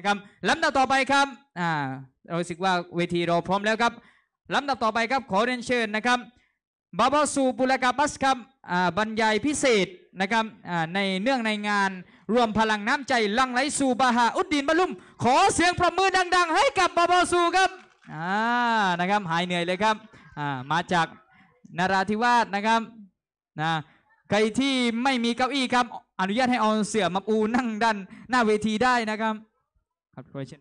ะครับลำดับต่อไปครับอ่าเราสึกว่าเวทีเราพร้อมแล้วครับลำดับต่อไปครับขอเรียนเชิญนะครับบาบาสูปุลกาบัสครับบรรยายพิเศษนะครับในเนื่องในงานรวมพลังน้ำใจลังไหลสูบาฮาอุดดินบาลุมขอเสียงประมือดัง ๆ ให้กับบาบาสูครับอ่านะครับหายเหนื่อยเลยครับอ่ามาจากนาราธิวาสนะครับนะใครที่ไม่มีเก้าอี้ครับอนุญาตให้เอาเสื่อมาปูนั่งด้านหน้าเวทีได้นะครับ calculation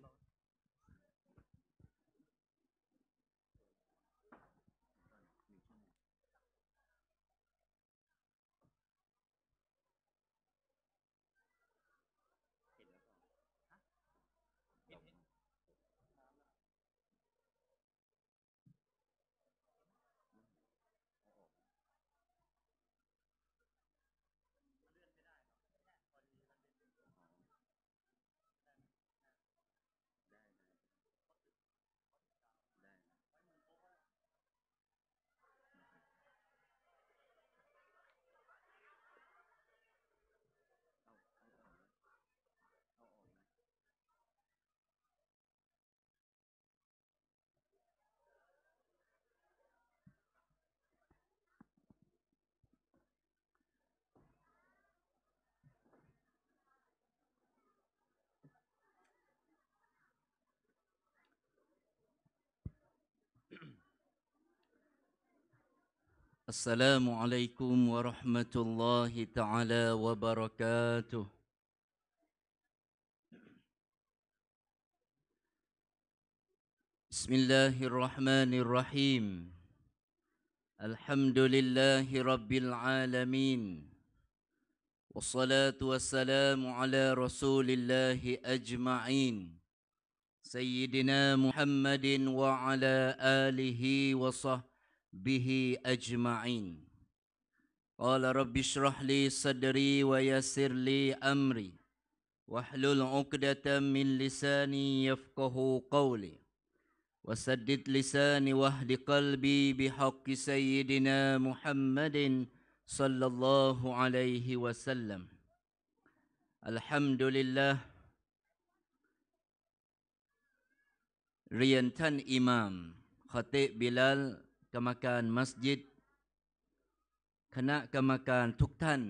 السلام عليكم ورحمة الله تعالى وبركاته بسم الله الرحمن الرحيم الحمد لله رب العالمين والصلاة والسلام على رسول الله أجمعين سيدنا محمد وعلى آله وصحبه به أجمعين قال رب اشرح لي صدري ويسر لي أمري واحلل عقدة من لساني يفقه قولي وسدد لساني واهد قلبي بحق سيدنا محمد صلى الله عليه وسلم الحمد لله เรียนท่านอิหม่ามคอติบิลาลกรรมการมัสยิด คณะกรรมการทุกท่าน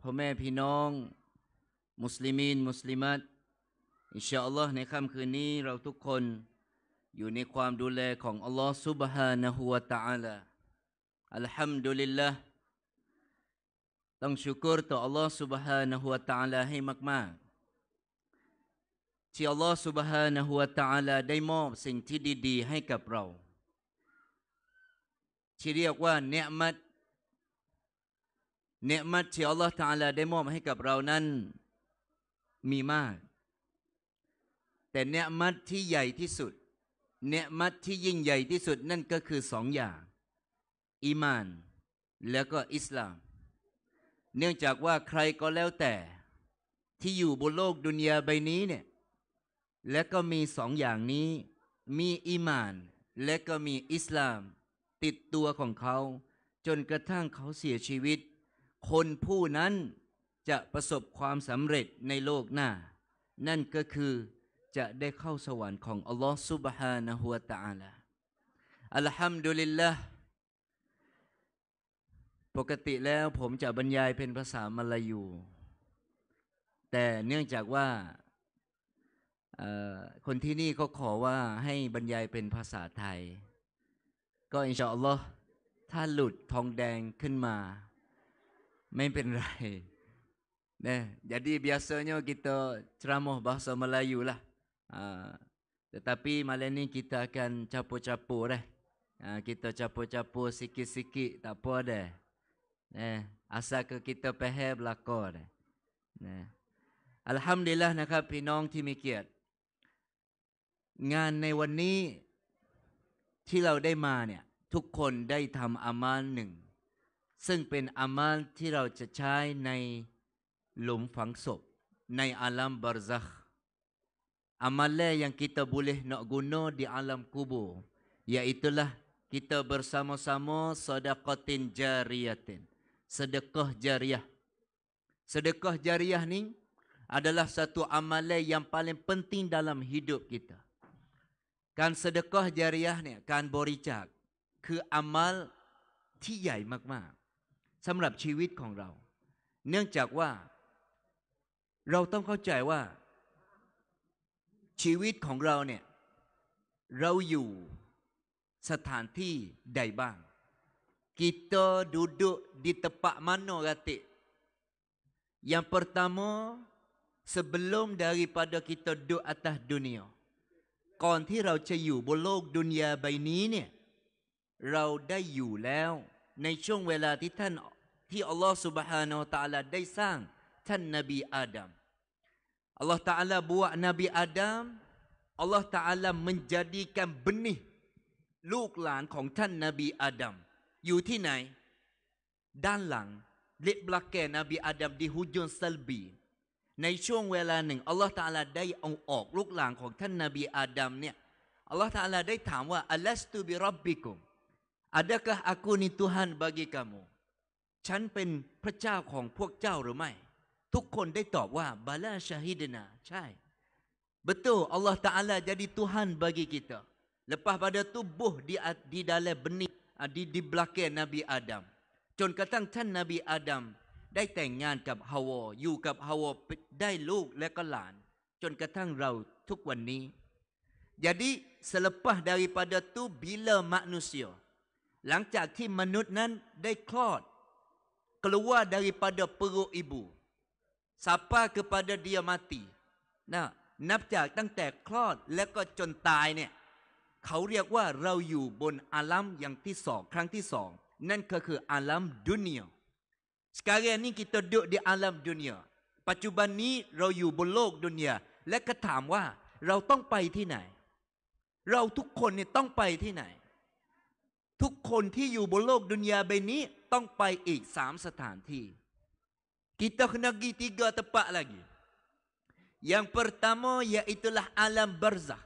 พ่อแม่พี่น้อง มุสลิมีนมุสลิมัตอินชาอัลลอฮ์ในค่ำคืนนี้เราทุกคนอยู่ในความดูแลของอัลลอฮ์ سبحانه และ تعالى อัลฮัมดุลิลละต้องชูกรต่ออัลลอฮ์ سبحانه และ تعالى ให้มาก ๆที่อัลลอฮฺสุบฮานะฮุวาตาลาได้มอบสิ่งที่ดี ๆ ให้กับเราที่เรียกว่า เนื้มัดเนื้มัดที่อัลลอฮฺตาลาได้มอบให้กับเรา นั้นมีมาก แต่เนื้มัดที่ใหญ่ที่สุด เนื้มัดที่ยิ่งใหญ่ที่สุดนั่นก็คือสองอย่างอีมาน แล้วก็อิสลาม เนื่องจากว่าใครก็แล้วแต่ ที่อยู่บนโลกดุนยาใบนี้เนี่ยและก็มีสองอย่างนี้มีอีมาน และก็มีอิสลาม ติดตัวของเขาจนกระทั่งเขาเสียชีวิต คนผู้นั้นจะประสบความสำเร็จในโลกหน้า นั่นก็คือจะได้เข้าสวรรค์ของอัลลอฮ์ سبحانه และ تعالى อัลฮัมดุลิลละปกติแล้วผมจะบรรยายเป็นภาษามาลายู แต่เนื่องจากว่าคนที่นี่เขาขอว่าให้บรรยายเป็นภาษาไทย ก็อินชาอัลลอฮ์ถ้าหลุดทองแดงขึ้นมา ไม่เป็นไรนะ jadi biasanya kita ceramah bahasa Melayu lah uh, tetapi malam ni kita akan capur-capur dah uh, kita capur-capur sikit-sikit tak apa dah eh asal ke kita faham belaka dah นะอัลฮัมดุลิลละนะครับพี่น้องที่มีเกียรติงานในวันนี้ที่เราได้มาเนี่ยทุกคนได้ทำอามานหนึ่งซึ่งเป็นอามานที่เราจะใช้ในหลุมฝังศพในอาลัมบารซักอามานแรกยังกิตาบุลิห์นอกกุโนดีอาลัมกูโบยาอิตุลห์กิตาบรสามสามอสดะกตินจาริยตินสดะกห์จาริยห์สดะกห์จาริยห์นี้ adalah satu amalan yang paling penting dalam hidup kita. การสดกอจาริยะเนี่ยการบริจาคคืออามัลที่ใหญ่มากๆสำหรับชีวิตของเรา เนื่องจากว่าเราต้องเข้าใจว่า ชีวิตของเราเนี่ยเราอยู่สถานที่ใดบ้างกิ t ตด u ดุดิตปะมันโนกติ katik yang pertama sebelum daripada kita duduk atas dunia ก่อนที่เราจะอยู่บนโลกดุนยาใบนี้เนี่ยเราได้อยู่แล้วในช่วงเวลาที่ท่านที่อัลลอฮฺสุบฮานาอัลลอฮได้สร้างท่านนบีอาดัมอัลลอฮฺตาลาบวกนบีอาดัมอัลลอฮฺตาลา menjadikan benih ลูกหลานของท่านนบีอาดัมอยู่ที่ไหน ด้านหลังเล็บลักแก g น a b i Adam di h u ุ u n g ลั l บีในช่วงเวลาหนึ่งอัลลอฮฺตาลาได้เอาออกลูกหลานของท่านนาบีอาดัมเนี่ยอัลลอฮฺตาลาได้ถามว่าอัลลอฺตูบิรับบิกุม adakah aku ni Tuhan bagi kamu ฉันเป็นพระเจ้าของพวกเจ้าหรือไม่ ทุกคนได้ตอบว่าบาลาชาฮิดนา ใช่ betul Allah Taala jadi Tuhan bagi kita lepas pada tubuh di di dalam benih di di belakang Nabi Adam จนกระทั่งท่านนบีอาดัมได้แต่งงานกับฮาวอยู่กับฮาวอได้ลูกและก็หลาน จนกระทั่งเราทุกวันนี้ Jadi selepas daripada tu bila manusia หลังจากที่มนุษย์นั้นได้คลอด keluar daripada perut ibu sapa kepada dia mati นะนับจากตั้งแต่คลอดและก็จนตายเนี่ย เขาเรียกว่าเราอยู่บนอาลัมอย่างที่สองครั้งที่สองนั่นก็คืออาลัมดุเนีย Sekarang ni kita duduk di alam dunia ปัจจุบันนี้เราอยู่บนโลกดุนยาและก็ถามว่า เราต้องไปที่ไหน เราทุกคนเนี่ยต้องไปที่ไหน ทุกคนที่อยู่บนโลกดุนยาใบนี้ต้องไปอีกสามสถานที่ kita kena pergi tiga tempat lagi yang pertama iaitulah alam barzakh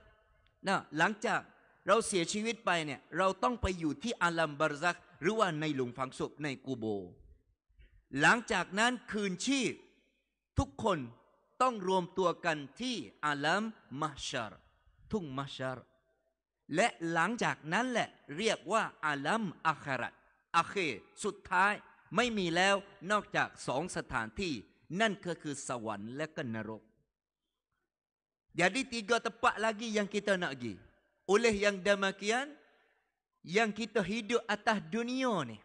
นะหลังจากเราเสียชีวิตไปเนี่ยเราต้องไปอยู่ที่อาลัมบารซักหรือว่าในหลุมฝังศพในกูโบหลังจากนั้นคืนชีพทุกคนต้องรวมตัวกันที่อาลัมมัชารทุ่งมัชารและหลังจากนั้นแหละเรียกว่าอาลัมอัคารัตอาเคสุดท้ายไม่มีแล้วนอกจากสองสถานที่นั่นก็คือสวรรค์และก็นรก Jadi tiga tempat lagi yang kita nak pergi. Oleh yang demikian, yang kita hidup atas dunia ni.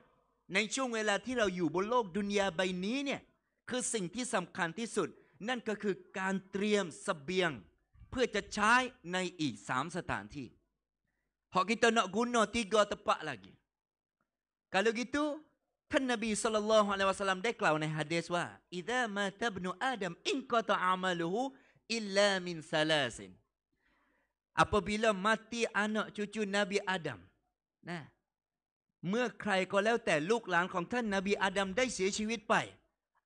ในช่วงเวลาที่เราอยู่บนโลกดุนยาใบนี้เนี่ยคือสิ่งที่สำคัญที่สุด นั่นก็คือการเตรียมสเสบียง เพื่อจะใช้ในอีกสามสถานที่ฮอคิดต่อหนะกุนโนติกอตปะลากิกาลูกิตุท่านนบีสุลต่านละฮะสัลลัมได้กล่าวในฮะดีษว่าอิดะมาตับนุอาดัมอินกอตอามาลููอิลลามินซาลาซินอปอบิลามัตีอานอจุจูนบีอาดัมนะเมื่อใครก็แล้วแต่ลูกหลานของท่านนาบีอาดัมได้เสียชีวิตไป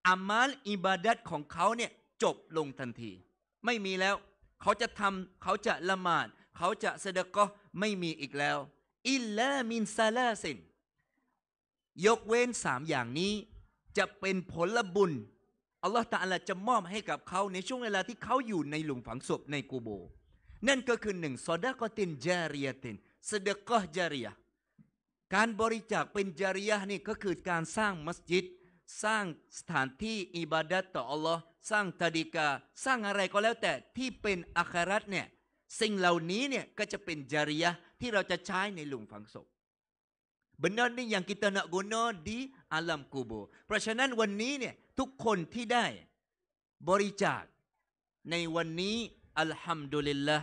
อามาลอิบาดัตของเขาเนี่ยจบลงทันที ไม่มีแล้ว เขาจะทำเขาจะละหมาด เขาจะเสดก็ไม่มีอีกแล้วอิลลามินซาลาสินยกเว้นสามอย่างนี้ จะเป็นผลบุญ อัลลอฮฺตาลาจะมอบให้กับเขาในช่วงเวลาที่เขาอยู่ในหลุมฝังศพในกูโบ นั่นก็คือหนึ่งซอดากตินจาริยตินเสดก็จาริยาการบริจาคเป็นจริยะนี่ก็คือการสร้างมัสยิดสร้างสถานที่อิบาดัตต่ออัลลอฮ์สร้างตาดิกาสร้างอะไรก็แล้วแต่ที่เป็นอัครัตเนี่ยสิ่งเหล่านี้เนี่ยก็จะเป็นจริยะที่เราจะใช้ในหลุมฝังศพบ e น a r ni y a n งกิตนะกุน u n a di ั l a m k u b เพราะฉะนั้นวันนี้เนี่ยทุกคนที่ได้บริจาคในวันนี้อัลฮัมดุลิลละ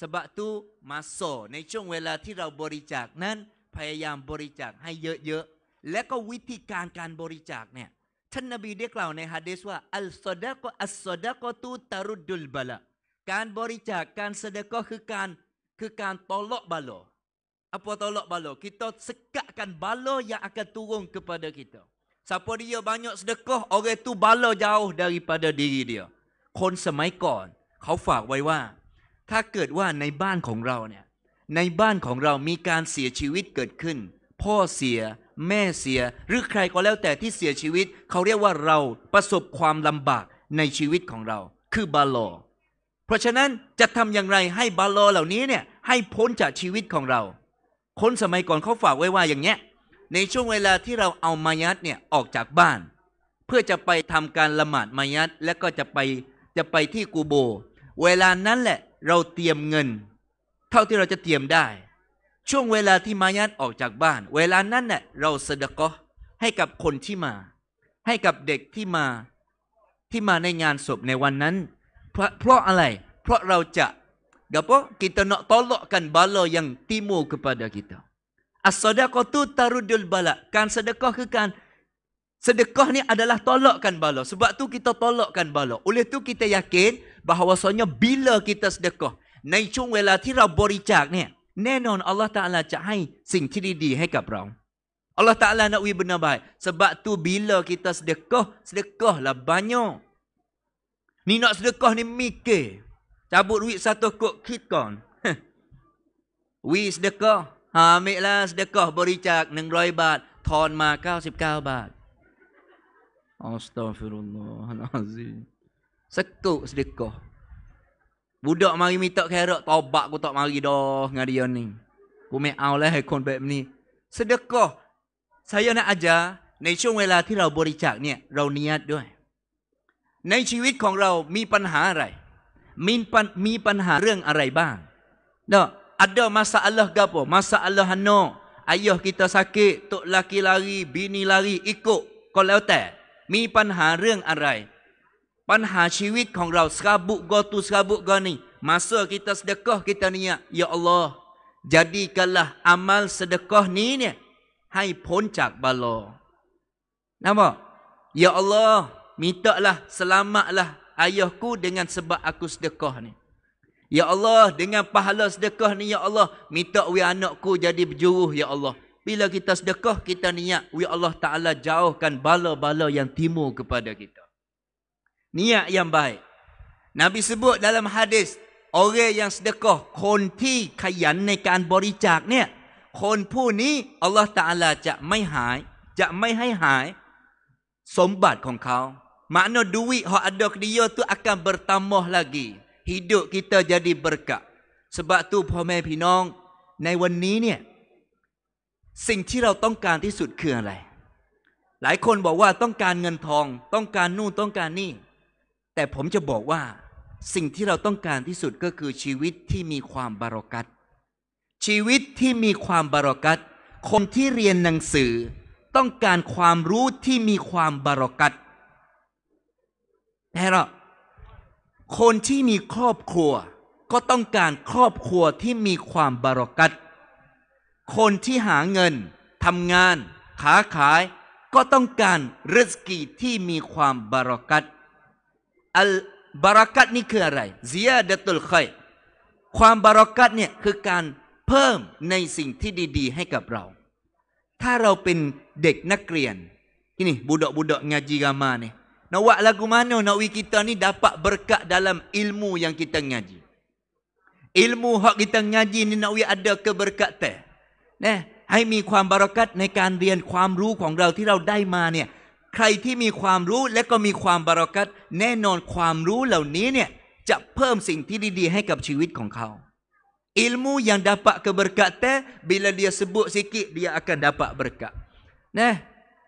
สบะตูมาโซในช่วงเวลาที่เราบริจาคนั้นพยายามบริจาคให้เยอะๆ และก็วิธีการการบริจาคเนี่ยท่านนบีได้กล่าวในฮะดีษว่าอัลซอดะก็อัลซอดะก็ตูตารุดุลบาละการบริจาคการสดก็คือการคือการตอลอกบาโลอพอตอลบาโลคิดต t a s กั a t k a n bala y a ต g a งกับ u r u n kepada kita siapa ยอ a b a n y อ k s e d e า a h orang t ะ bala jauh d a r i ี a คนสมัยก่อนเขาฝากไว้ว่า ถ้าเกิดว่าในบ้านของเราเนี่ยในบ้านของเรามีการเสียชีวิตเกิดขึ้น พ่อเสีย แม่เสีย หรือใครก็แล้วแต่ที่เสียชีวิต เขาเรียกว่าเราประสบความลำบากในชีวิตของเรา คือบาลอเพราะฉะนั้นจะทำอย่างไรให้บาลอเหล่านี้เนี่ย ให้พ้นจากชีวิตของเรา คนสมัยก่อนเขาฝากไว้ว่าอย่างเนี้ย ในช่วงเวลาที่เราเอามายัดเนี่ยออกจากบ้าน เพื่อจะไปทำการละหมาดมายัดและก็จะไป จะไปที่กูโบ เวลานั้นแหละเราเตรียมเงินท่าที่เราจะเตรียมได้ช่วงเวลาที่มายัดออกจากบ้านเวลานั้นเน่ะเราเสดกะให้กับคนที่มาให้กับเด็กที่มาที่มาในงานศพในวันนั้นเพราะเพราะอะไรเพราะเราจะเดี๋ยวพอกิตนะตอลกันบาลอย่างทีมู kepada kita อัสดะกอตุตารุดุลบาละการเสดกะคือการเสดกะนี่ adalah ตอลกันบาลอ sebab tu kita tolakkan bala oleh tu kita yakin bahawasanya bila kita sedekah ในช่วงเวลาที่เราบริจาคเนี่ย แน่นอนอัลลอฮฺตาลาจะให้สิ่งที่ดีๆให้กับเราอัลลอฮฺตาลานะวีบนาบายสบะตูบิลกิตาสเดกโกสเดกโกลาบานโยนี่นักสเดกโกนี่มิกเกจับุตวิสัตโตโกคิดก่อนวีสเดกโกฮามิลาสเดกโกบริจาคหนึ่งร้อยบาททอนมาเก้าสิบเก้าบาทอัสตัฟิรุลลอฮฺนะซีสักกุสเดกโก Budak mari minta kerak tobak aku tak mari dah dengan dia ni. Aku mai lah ikon bab ni. Sedekah. Saya nak ajar ในช่วงเวลาที่เราบริจาคเนี่ยเราเนียดด้วยในชีวิตของเรามีปัญหาอะไรมีปัมีปัญหาเรื่องอะไรบ้างเนาะ eh. ha ha ada masalah กับผม masalah หนอ ayah kita sakit ตุลาคีลารีบินีลารีอีกก็แล้วแต่มีปัญหาเรื่องอะไร serabuk serabuk kita kita sedekah, niat. Ya ปัญหาชีวิตของเราสกับุกอตุสกับุกอนี่มาเซอคิตาสเดกอคิตานี่ยาอัลลอฮ์ jadikanlah amal sedekah ni ni, hai Ya Allah, lah lah selamat ayahku dengan sebab aku sedekah ni Ya Allah, dengan pahala sedekah ni, Ya Allah, minta we anakku jadi berjuruh, Ya Allah. Bila kita sedekah, kita niat, we Allah Ta'ala jauhkan bala-bala yang timur kepada kita. niat yang baik. Nabi sebut dalam hadis, orang yang sedekah, คนที่ข a ันในการบริจาค a นี่ยคนผู้นี้อัลลอฮฺตาลาจะไม่หาย จะไม่ให้หาย สมบัติของเขา makna duit hak ada ke dia tu akan bertambah lagi hidup kita jadi berkat สบัตูพ่อแม่พี่น้อง ในวันนี้เนี่ยสิ่งที่เราต้องการที่สุดคืออะไร หลายคนบอกว่าต้องการเงินทองต้องการนู่นต้องการนี่แต่ผมจะบอกว่าสิ่งที่เราต้องการที่สุดก็คือชีวิตที่มีความบารอกัตชีวิตที่มีความบารอกัตคนที่เรียนหนังสือต้องการความรู้ที่มีความบารอกัตแต่ละคนที่มีครอบครัว ก็ต้องการครอบครัวที่มีความบารอกัตคนที่หาเงินทำงานขาขาย ก็ต้องการริสกีที่มีความบารอกัต al barakat ni คืออะไร ziyadatul khair ความบารอกัตเนี่ยคือการเพิ่มในสิ่งที่ดีๆให้กับเรา ถ้าเราเป็นเด็กนักเรียนที่นี่บุดอกบุดอกงาจิกามาเนี่ยนวะลากุมานโนนวิกิตานี่ dapat berkat dalam ilmu yang kita ngaji ilmu hak kita ngaji ni nak wi ada keberkatan นะให้มีความบารอกัตในการเรียนความรู้ของเราที่เราได้มาเนี่ยใครที่มีความรู้และก็มีความบารักัตแน่นอนความรู้เหล่านี้เนี่ยจะเพิ่มสิ่งที่ดี ๆ ให้กับชีวิตของเขา Ilmu yang dapat keberkatan bila dia sebut sikit dia akan dapat berkat. Nah,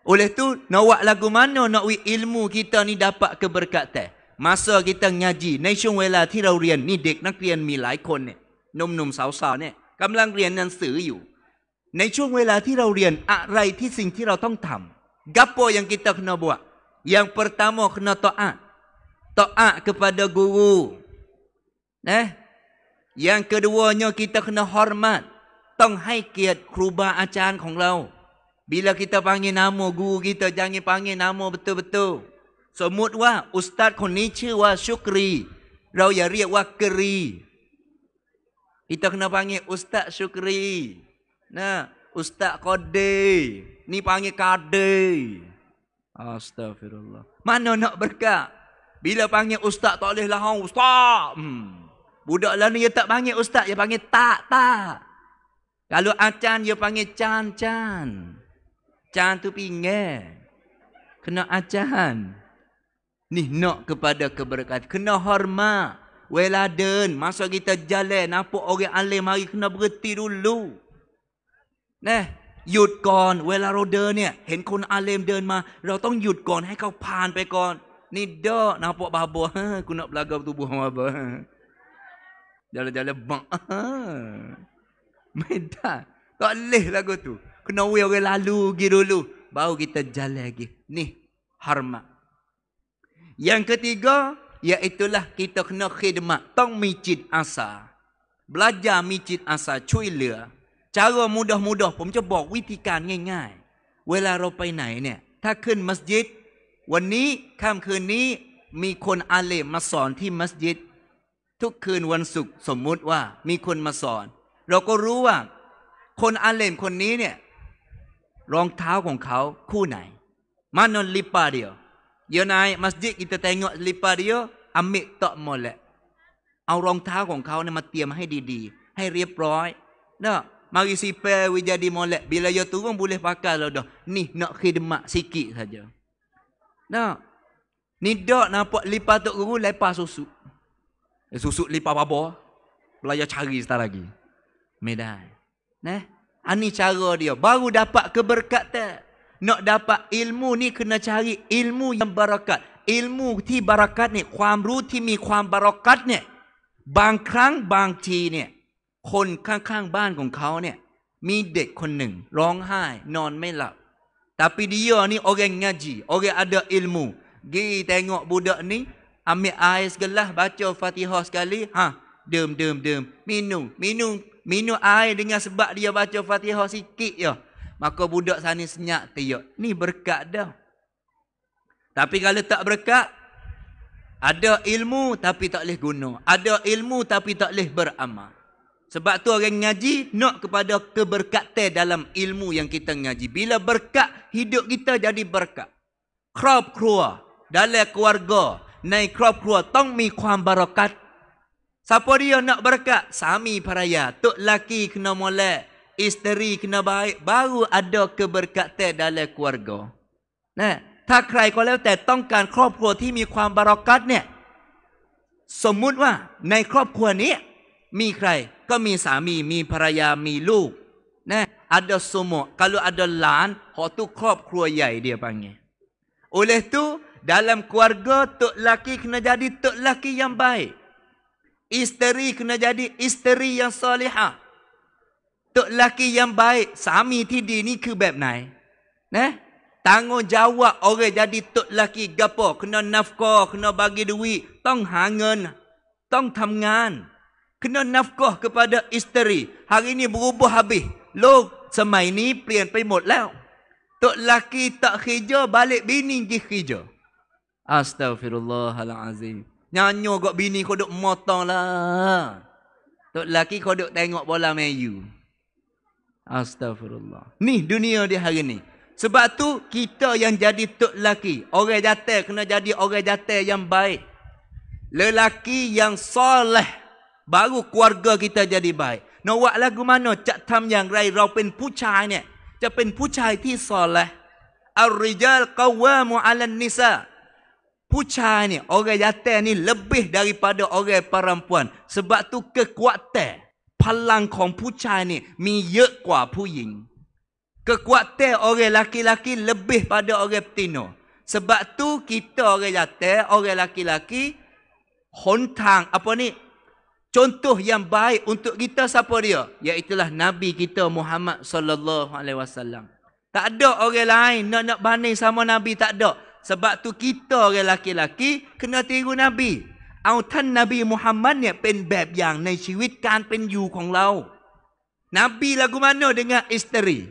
oleh tu nak buat lagu mana nak buat ilmu kita ni dapat keberkatan. Masa kita ngaji, ในช่วงเวลาที่เราเรียนนี่เด็กนักเรียนมีหลายคนเนี่ยหนุ่มๆสาวๆเนี่ยกำลังเรียนหนังสืออยู่ ในช่วงเวลาที่เราเรียนอะไรที่สิ่งที่เราต้องทำ Gapo yang kita kena buat? Yang pertama kena taat. Taat kepada guru. Eh? Yang keduanya kita kena hormat. Tong hai kiat kruba acan kong lau. Bila kita panggil nama guru kita, jangan panggil nama betul-betul. So mood wa, ustaz kong ni cia wa syukri. Rau ya riak wa keri. Kita kena panggil ustaz syukri. Nah, ustaz kodeh. Ni panggil kade. Astagfirullah. Mana nak berkat? Bila panggil ustaz tak boleh lah. Ustaz. Hmm. Budak lah ni dia tak panggil ustaz. Dia panggil tak, tak. Kalau acan dia panggil can, can. Can tu pinggir. Kena acan. Ni nak kepada keberkatan. Kena hormat. Weladen. Masa kita jalan. Nampak orang alim hari kena berhenti dulu. Nah. หยุดก่อนเวลาเราเดินเนี่ย เห็นคนอาเลมเดินมา เราต้องหยุดก่อนให้เขาผ่านไปก่อนนี่เด้อนะพวกบาบัวคุณนับลากับตัวบัวมาบัวเดี๋ยวเราจะเล่นบังไม่ได้ก็เลยแล้วก็ตัวคุณเอาเวลาลูกิรุลู b a า u k i t ล j a l ี n lagi. Ni hormat. Yang ketiga, iaitulah kita kena khidmat. ้องมีจิตอาสา Belajar ตอาสาช่วยเหลือจ้าว m u d a h ม u ดอ h ผมจะบอกวิธีการง่ายๆ เวลาเราไปไหนเนี่ย ถ้าขึ้นมัสยิดวันนี้ค่ำคืนนี้มีคนอาเลมมาสอนที่มัสยิดทุกคืนวันศุกร์สมมุติว่ามีคนมาสอน เราก็รู้ว่า คนอาเลมคนนี้เนี่ย รองเท้าของเขาคู่ไหน มาน o n lipario. Dia n a ย k masjid ิ i t a ต e ล g ปา l ิ p a r i o a m b i ม tak molek. เอารองเท้าของเขาเนี่ยมาเตรียมให้ดีๆ ให้เรียบร้อยเนาะ Mari sipai we jadi molek. Bila dia turun boleh pakai lah dah. Ni nak khidmat sikit saja. Nah. Ni dak nampak lipat tok guru lepas susu. Eh, susu lipat babo. Belajar cari setar lagi. Medan. Nah. Ani cara dia baru dapat keberkatan. Nak dapat ilmu ni kena cari ilmu yang berkat. Ilmu ti barakat ni, ความรู้ที่มีความ barakat ni. Bang krang bang ti ni. คนข้างๆบ้านของเขาเนี่ยมีเด็กคนหนึ่งร้องไห้นอนไม่หลับ tapi dia ni orang ngaji orang ada ilmu gi tengok budak ni ambil air segelas baca fatihah sekali ha dem dem dem minum minum minum air dengan dia baca fatihah sikit maka budak sana senyap tiup kalau tak berkat ada ilmu tapi tak boleh ada ilmu tapi tak beramal sebab tu orang ngaji nak kepada keberkatan dalam ilmu yang kita ngaji. Bila berkat, hidup kita jadi berkat. Krab krua, dalam keluarga, naik krab krua, tong mi kuam barakat. Siapa dia nak berkat? Sami paraya, tok laki kena molek, isteri kena baik, baru ada keberkatan dalam keluarga. Nah, tak kerai kau lewat, tong kan krab krua ti mi kuam barakat ni. Semut wah, naik krab krua ni, mi kerai kau mi sami, mi peraya, ada semua. Kalau ada lan, hok tu krop dia panggil. Oleh tu, dalam keluarga, tok laki kena jadi tok laki yang baik. Isteri kena jadi isteri yang solehah. Tok laki yang baik, sami di ni ke beb nai. Nah, tanggungjawab orang jadi tok laki gapo kena nafkah kena bagi duit tong hangen tong kena nafkah kepada isteri. Hari ini berubah habis. Loh, semai ni pelian pemut lah. Tok laki tak kerja, balik bini pergi kerja. Astagfirullahalazim. Nyanyo kot bini kau duk motong lah. Tok laki kau duk tengok bola mayu. Astaghfirullah. Ni dunia dia hari ni. Sebab tu kita yang jadi tok laki. Orang jatah kena jadi orang jatah yang baik. Lelaki yang soleh. baru keluarga kita jadi baik n วะละกุมานจะ a ำ a ย่างไรเราเป็นผู้ชายเนี่ยจะเป็นผู้ชา a i ti s o l e ละอาริยาล a าว a มูอัลันนิซาผู้ชา orang y a t i ni lebih daripada orang perempuan sebab tu kekuatan Palang kong p u c เนี่ยมีเย kwa puying. kekuatan orang laki-laki lebih pada orang petino sebab tu kita orang yatim orang laki-laki hontang, apa ni contoh yang baik untuk kita siapa dia iaitulah nabi kita Muhammad sallallahu alaihi wasallam tak ada orang lain nak nak banding sama nabi tak ada sebab tu kita orang lelaki-lelaki kena tiru nabi autan nabi Muhammad ni pen bab yang ในชีวิต kan pen you ของเรา nabi lagu mana dengan isteri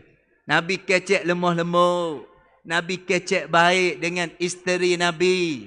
nabi kecek lemah-lemah nabi kecek baik dengan isteri nabi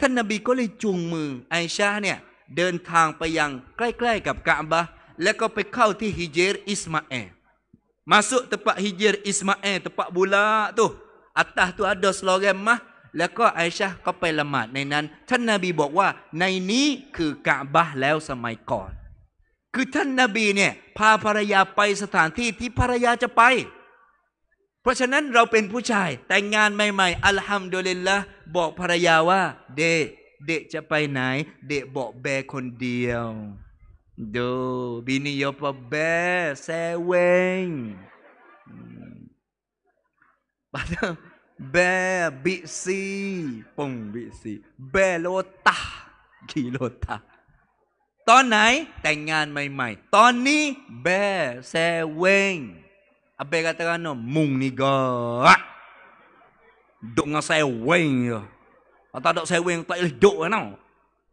ท่านนบีก็เลยจูงมือไอชาเนี่ยเดินทางไปยังใกล้ ๆ กับกะบะแล้วก็ไปเข้าที่ฮิเจรอิสมาเอล Masuk ปะฮิเจรอิสมาเอ a i ปะบุลาตุอัตตาตุอัดอส d a s กมะแล้วก็ไอชาก็ไปละหมาดในนั้น ท่านนาบีบอกว่าในนี้คือกะบะแล้วสมัยก่อน คือท่านนาบีเนี่ยพาภรรยาไปสถานที่ที่ภรรยาจะไป เพราะฉะนั้นเราเป็นผู้ชายแต่งงานใหม่ๆอัลฮัมดุลิลละบอกภรรยาว่าเดเดจะไปไหน เดบอกแบคนเดียวดูบินิยปแบแซเวงบัแบบิซีปงบิซีแบโลตากีโลตาตอนไหนแต่งงานใหม่ๆ ตอนนี้แบแซเวงอเบกาตกานมุงนิกอ duk dengan sewing je. Ya. Atau duk sewing tak boleh duk kan.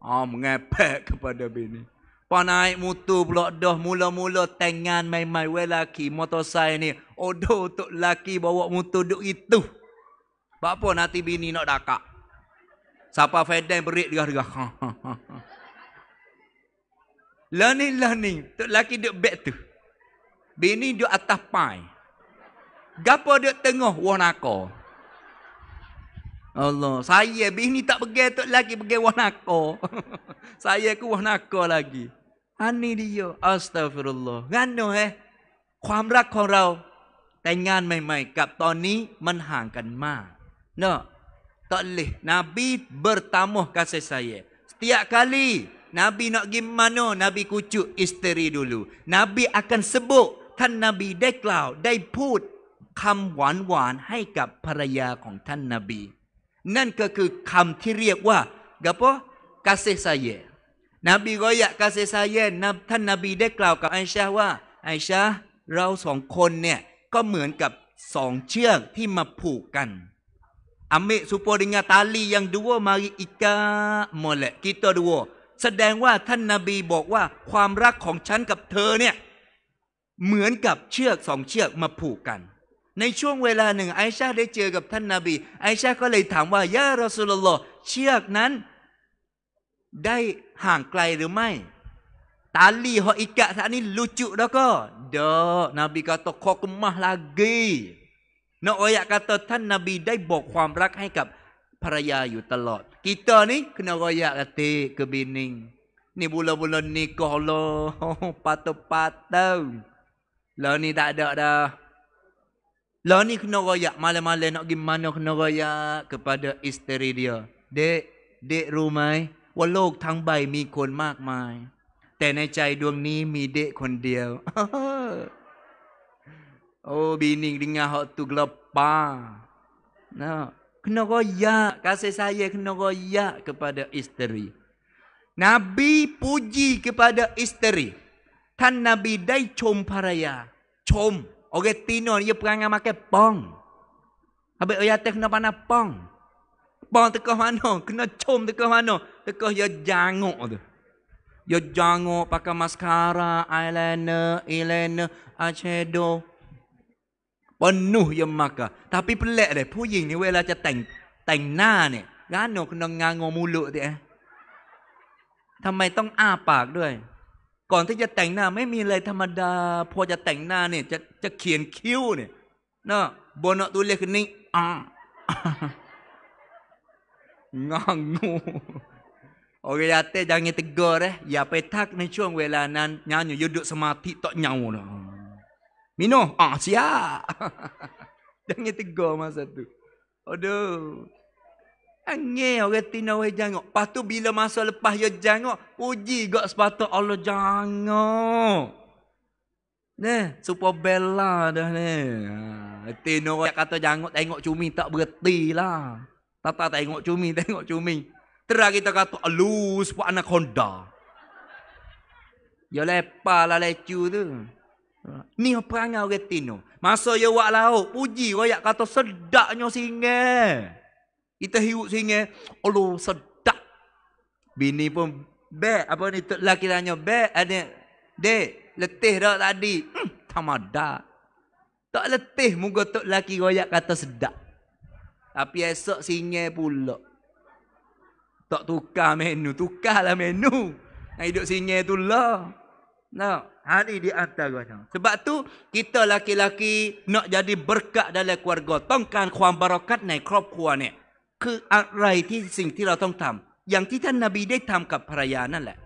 Ha, mengepek kepada bini. Pak naik motor pula dah mula-mula tengan main-main we laki motor saya ni. Odo untuk laki bawa mutu duk itu. Pak apa nanti bini nak dakak. Siapa fedeng berit dia dia. Lani lani tok laki duk beg tu. Bini duk atas pai. Gapo duk tengah wah nakal. Allah. Saya bini tak pergi tok lagi pergi wah nako. saya ku wah nako lagi. Ani ha, dia. Astagfirullah. Ngano eh? Kuam rak kong rau. Tengan mai mai. Kap toni menhang kan ma. No. Tak leh. Nabi bertamu kasih saya. Setiap kali. Nabi nak gimana? Nabi kucuk isteri dulu. Nabi akan sebut. Kan Nabi declare. They put. Kam wan wan. Hai kap paraya kong tan Nabi. นั่นก็คือคำที่เรียกว่ากระพอกาเซซาเยนบีกอยะกาเซซาเยนท่านนบีได้กล่าวกับไอชาว่า ไอชาเราสองคนเนี่ยก็เหมือนกับสองเชือกที่มาผูกกันอเมซูโป p ิ y ตาลียังดูว่ y า n g dua mari i k a ต m o l e แสดงว่าท่านนาบีบอกว่าความรักของฉันกับเธอเนี่ย เหมือนกับเชือกสองเชือกมาผูกกันในช่วงเวลาหนึ่งไอชาได้เจอกับท่านนาบีไอชาก็เลยถามว่ายารอสุลลอเชือกนั้น ได้ห่างไกลหรือไม่ตาลีฮออิกะท่านนี้ลุจุแล้วก็เดอนบีก็ตกคอกุมมาลากีนอยะกาตท่านนาบีได้บอกความรักให้กับภรรยาอยู่ตลอดกีต a นี k e n อ royak k a ะ a k กบินิงนี่บุลบุลน l a ก n i k a าตปา p a ต a h p a t a h Lah ni tak a d Lah ni kena royak malam-malam nak pergi mana kena royak kepada isteri dia. Dek, dek rumai, ว่าโลกทั้งใบมีคนมากมายแต่ในใจดวงนี้มีเดคนเดียวโอ้บินิงดิงาฮอตุกลปานะคนก็ยากกาเซซายคนก็ยาก kepada อิสตรีนบีปูจี kepada อิสตรีท่านนบีได้ชมภรรยาชมโอเคตีนอนยี่ปังงามาแค่ปองเอาไปเอายเต็มนับนัปองปองตะกอมานอคือนชมตะกอมานอตะกอยาจางโง่ยาจางโง่ปากมาสคาร่าไอเลนเนอร์อีเลนเนอร์อาเชโดม e ก u ะแต่ a k ่เ a p i pelik deh puyeng ni bila dia teng teng na ni g a n าน e n a คุณงาน n g mulut dia ทำไมต้องอ้าปากด้วยก่อนที่จะแต่งหน้าไม่มีเลยธรรมดาพอจะแต่งหน้าเนี่ย จะจะเขียนคิ้วเนี่ยนะบนตัวเล็กนี้อ่างางงูโอเคยาเตยังีงตกอเลยอย่าไปทักในช่วงเวลานั้นงานอยู่ยุดสมาธิต่อเงาเนาะมิโนอ่ะเสียยังีงตกอมาสักตวโอ้ดู Angin retina orang jangok. Lepas tu bila masa lepas dia jangok, puji kat sepatu Allah jangok. Ne, super bella dah ni. Retina ha, orang kata jangok tengok cumi tak berhenti lah. Tak tak tengok cumi, tengok cumi. Terang kita kata, alu sepuk anak Honda. Ya lepas lah lecu tu. Ni perangai retina. Masa dia ya buat lauk, puji. Raya kata sedaknya singgah. Kita hirup sehingga, Allah sedap. Bini pun, Bek, apa ni, lelaki tanya, Bek, ada, Dek, letih dah tadi. Hmm, tamada. Tak letih, Moga tu lelaki royak kata sedap. Tapi esok sini pula. Tak tukar menu, tukarlah menu. Yang hidup sini tu lah. No, hari di antaranya. Sebab tu kita laki-laki nak jadi berkat dalam keluarga. Tongkan kuang barokat naik krop kuang ni. คืออะไรที่สิ่งที่เราต้องทำ อย่างที่ท่านนาบีได้ทำกับภรรยานั่นแหละ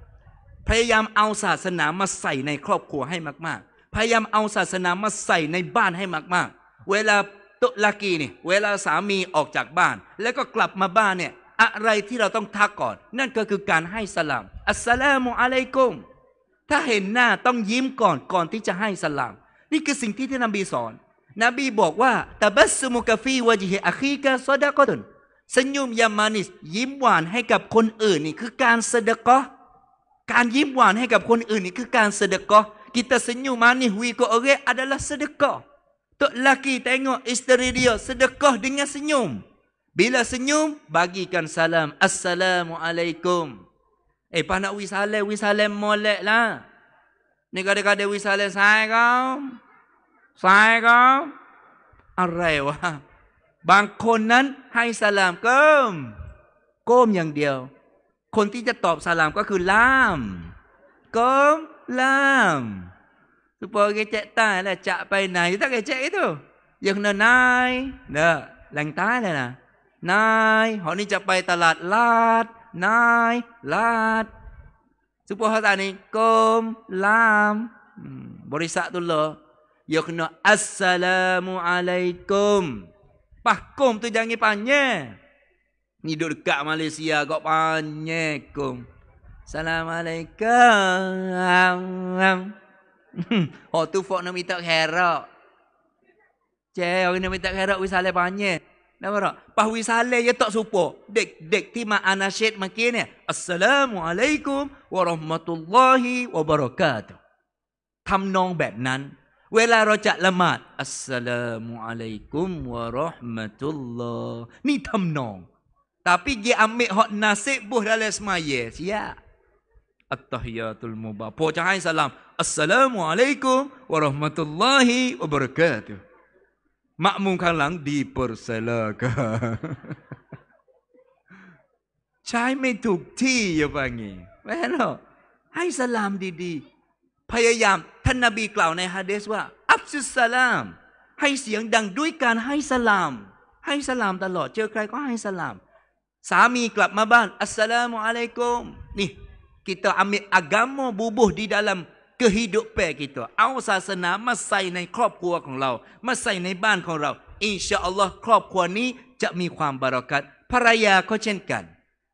พยายามเอาศาสนามาใส่ในครอบครัวให้มากๆ พยายามเอาศาสนามาใส่ในบ้านให้มาก ๆ เวลาตุลากีนี่เวลาสามีออกจากบ้าน แล้วก็กลับมาบ้านเนี่ยอะไรที่เราต้องทักก่อน นั่นก็คือการให้สลามอัสสลามุอะลัยกุมถ้าเห็นหน้าต้องยิ้มก่อนก่อนที่จะให้สลาม นี่คือสิ่งที่ท่านนบีสอนนบีบอกว่าตะบัสมุกฟีวะจิฮิอะคีกะซอดะกอตุนสัญญุมยามานิสยิ้มหวานให้กับคนอื่นนี่คือการเสดกะการยิ้มหวานให้กับคนอื่นนี่คือการเสดกะกิตาสัญญุมานิฮุยก็เรียกอดัลสเดกะตัวลักกี้แตงโอิสตรีเดียเสดกะด้วยสัญญุม e kan kan e kan Bila senyum, bagikan salam. Assalamualaikum. Eh, pas nak wisalem, wisalem molek lah. Ni kadang-kadang wisalem, Assalamualaikum. Assalamualaikum. Array wah. บางคนนั้นให้สลามก้ม ก้มอย่างเดียว คนที่จะตอบสลามก็คือล่ามก้มล่ามทุกคนก็จะตายแล้วจะไปไหนทุกคนจะไอ้ตัวอย่างนั้นนายเนอะแหล่งตายเลยนะนายหอนี่จะไปตลาดลาดนายลาดสุโขทานี้กมลามบริษัทตุลโลยกนออัสสลามุอะลัยกุม Pakum tu jangan panjang. Ni duduk dekat Malaysia kau panjang kum. Assalamualaikum. Oh tu fok nak minta herak. Cek orang nak minta herak wis salah panjang. Nama tak? Pah wisale ya tak supo. Dek dek tima anasyid makin ya. Assalamualaikum warahmatullahi wabarakatuh. Tam nong nan. เวลาเราจะละหมาดอัสสลามุอะลัยกุมวะรอห์มะตุลลอฮ์นี่ทํานอง tapi dia ambil hak nasib buh dalam semaya sia at-tahiyatul mubah salam assalamualaikum warahmatullahi wabarakatuh makmum kalang dipersilakan cai me tuk ya bangi mana hai salam didi พยายามท่านนาบีกล่าวในฮะเดสว่า อับดุสสลามให้เสียงดังด้วยการให้สลามให้สลามตลอดเจอใครก็ให้สลามสามีกลับมาบ้าน อัสสลามุอะลัยกุมนี่ kita ambil agama bubuh di dalam kehidupan kita เอาศาสนามาใส่ในครอบครัวของเรา มาใส่ในบ้านของเรา อินชาอัลลอฮ์ครอบครัวนี้จะมีความบารอกัตภรรยาก็เช่นกัน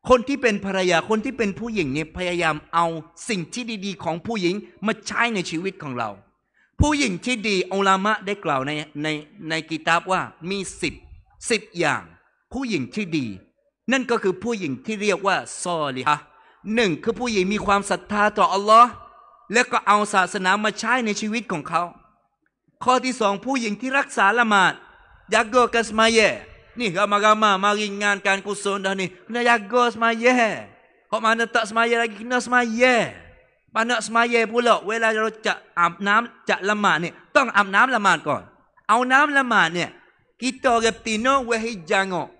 คนที่เป็นภรรยาคนที่เป็นผู้หญิงเนี่ยพยายามเอาสิ่งที่ดี ๆ ของผู้หญิงมาใช้ในชีวิตของเรา ผู้หญิงที่ดีอัลลามะได้กล่าวในในในกิตาบว่ามีสิบสิบอย่าง ผู้หญิงที่ดี นั่นก็คือผู้หญิงที่เรียกว่าซอลิฮะหนึ่งคือผู้หญิงมีความศรัทธาต่ออัลลอฮ์และก็เอาศาสนามาใช้ในชีวิตของเขาข้อที่สองผู้หญิงที่รักษาละหมาดยักโกกัสมาเย Ni ramah-ramah meringankan kusun dah ni. Kena jaga semaya. Kok mana tak semaya lagi kena semaya. Panak semaya pula. Wela rocak amnam cak lama ni. Tong amnam lama kau. Au nam lemah ni. Kita reptino weh hijango.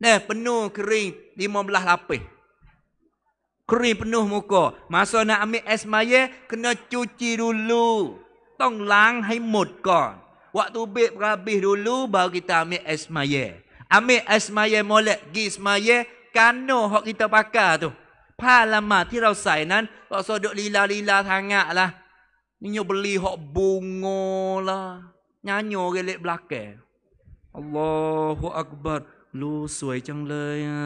Nah, penuh kering 15 lapis. Kering penuh muka. Masa nak ambil es maya, kena cuci dulu. Tong lang hai mud kau. Waktu bib habis dulu, baru kita ambil es maya. Ambil air semaya molek, gi semaya, kano hok kita pakai tu. Palama ti rau sai nan, hok sodok lila-lila sangat lah. Ninyo beli hok bunga lah. Nyanyo gelek belakang. Allahu Akbar. Lu suai chang le ya.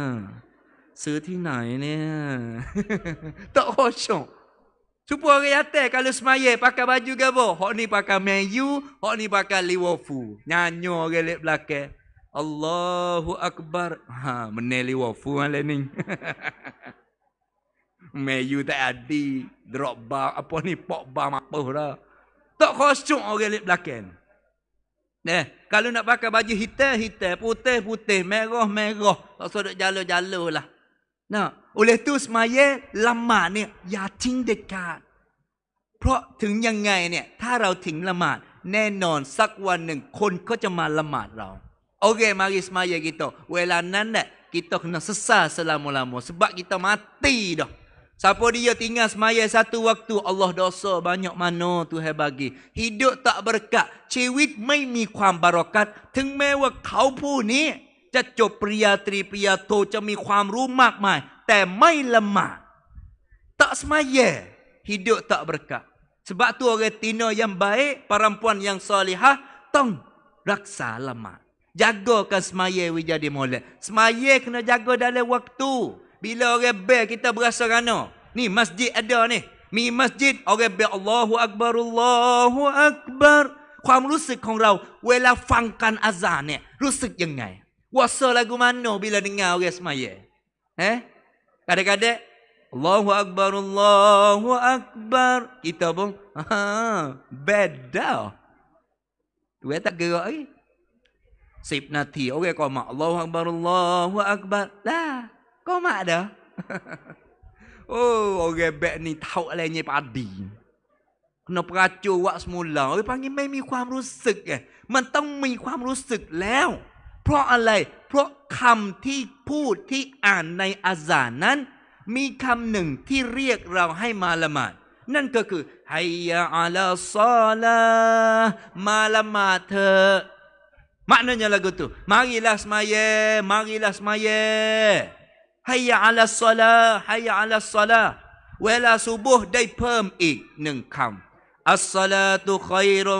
ซื้อที่ไหนเนี่ยตอกโอชง Supua orang yate kalau semaya pakai baju gabo. Hok ni pakai Melayu, hok ni pakai Liverpool. Nyanyo orang lek belakang. Allahu Akbar. Ha, meneli wafu malam ni. Meyu tak ada. Drop bar. Apa ni? Pop bar apa dah. Tak kosong orang di belakang. Eh, kalau nak pakai baju hitam, hitam. Putih, putih. Merah, merah. Tak sudut jalo-jalo lah. Nah, oleh tu semaya lama ni. Ya ting dekat. เพราะถึงยังไงเนี่ยถ้าเราถึงละหมาดแน่นอนสักวันหนึ่งคนก็จะมาละหมาดเรา Okey, mari semaya kita. Welanan dah. Kita kena sesal selama-lama. Sebab kita mati dah. Siapa dia tinggal semaya satu waktu. Allah dosa banyak mana tu Tuhan bagi. Hidup tak berkat. Ciwit mai mi kuam barokat. Teng mewa kau pun ni. Cacup pria tri pria tu. Cami kuam rumah mai. Tak mai lemah. Tak semaya. Hidup tak berkat. Sebab tu orang tina yang baik. Perempuan yang solihah Tong. Raksa lemah jagakan semaya we jadi molek. Semaya kena jaga dalam waktu. Bila orang ber kita berasa rana. Ni masjid ada ni. Mi masjid orang ber Allahu Akbar Allahu Akbar. Kuam rusuk kong rau. Wela fangkan azan ni. Rusuk jengai. Wasa lagu mana bila dengar orang semaya. Eh? Kadang-kadang. Allahu Akbar Allahu Akbar. Kita pun. Ha, beda. Tu tak gerak lagi. Eh? สิบนาทีโอเคก็มาอัลลอฮฺอักบารุลลอฮฺอักบารละก็มาเด้อโอ้โอเคแบบนี้เท่าอะไรเนี่ยปาดีนปราจูวะสมุลลาอ้ยบางนี้ไม่มีความรู้สึกไงมันต้องมีความรู้สึกแล้ว เพราะอะไร เพราะคำที่พูดที่อ่านในอาซานนั้น มีคำหนึ่งที่เรียกเราให้มาละหมาดนั่นก็คือใหยาอัลลอฮซาลามาละหมาดเธอ Maknanya lagu tu. Marilah semaya, marilah semaya. Hayya ala salah, hayya ala salah. wala subuh day perm ik neng kam. As-salatu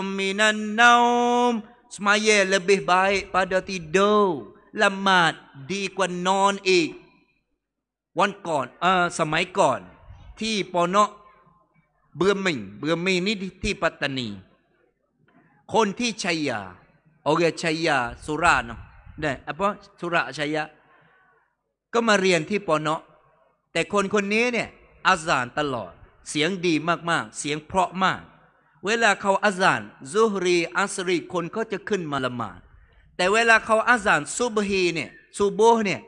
minan naum. Semaya lebih baik pada tidur. Lamat di kuan non ik. Wan kon, uh, ah, samai kon. Ti ponok berming. Berming ni di ti patani. Kon ti Chaya. โอเคชัยยาสุราเนาะเนี่ยอพอสุราชัยยะ ก็มาเรียนที่ปอนะ แต่คนคนนี้เนี่ยอาจารย์ตลอดเสียงดีมาก ๆ เสียงเพราะมาก เวลาเขาอาจารย์ซูฮรีอัสรีคนก็จะขึ้นมาละหมาด แต่เวลาเขาอาจารย์ซูบฮีเนี่ยซูโบเนี่ย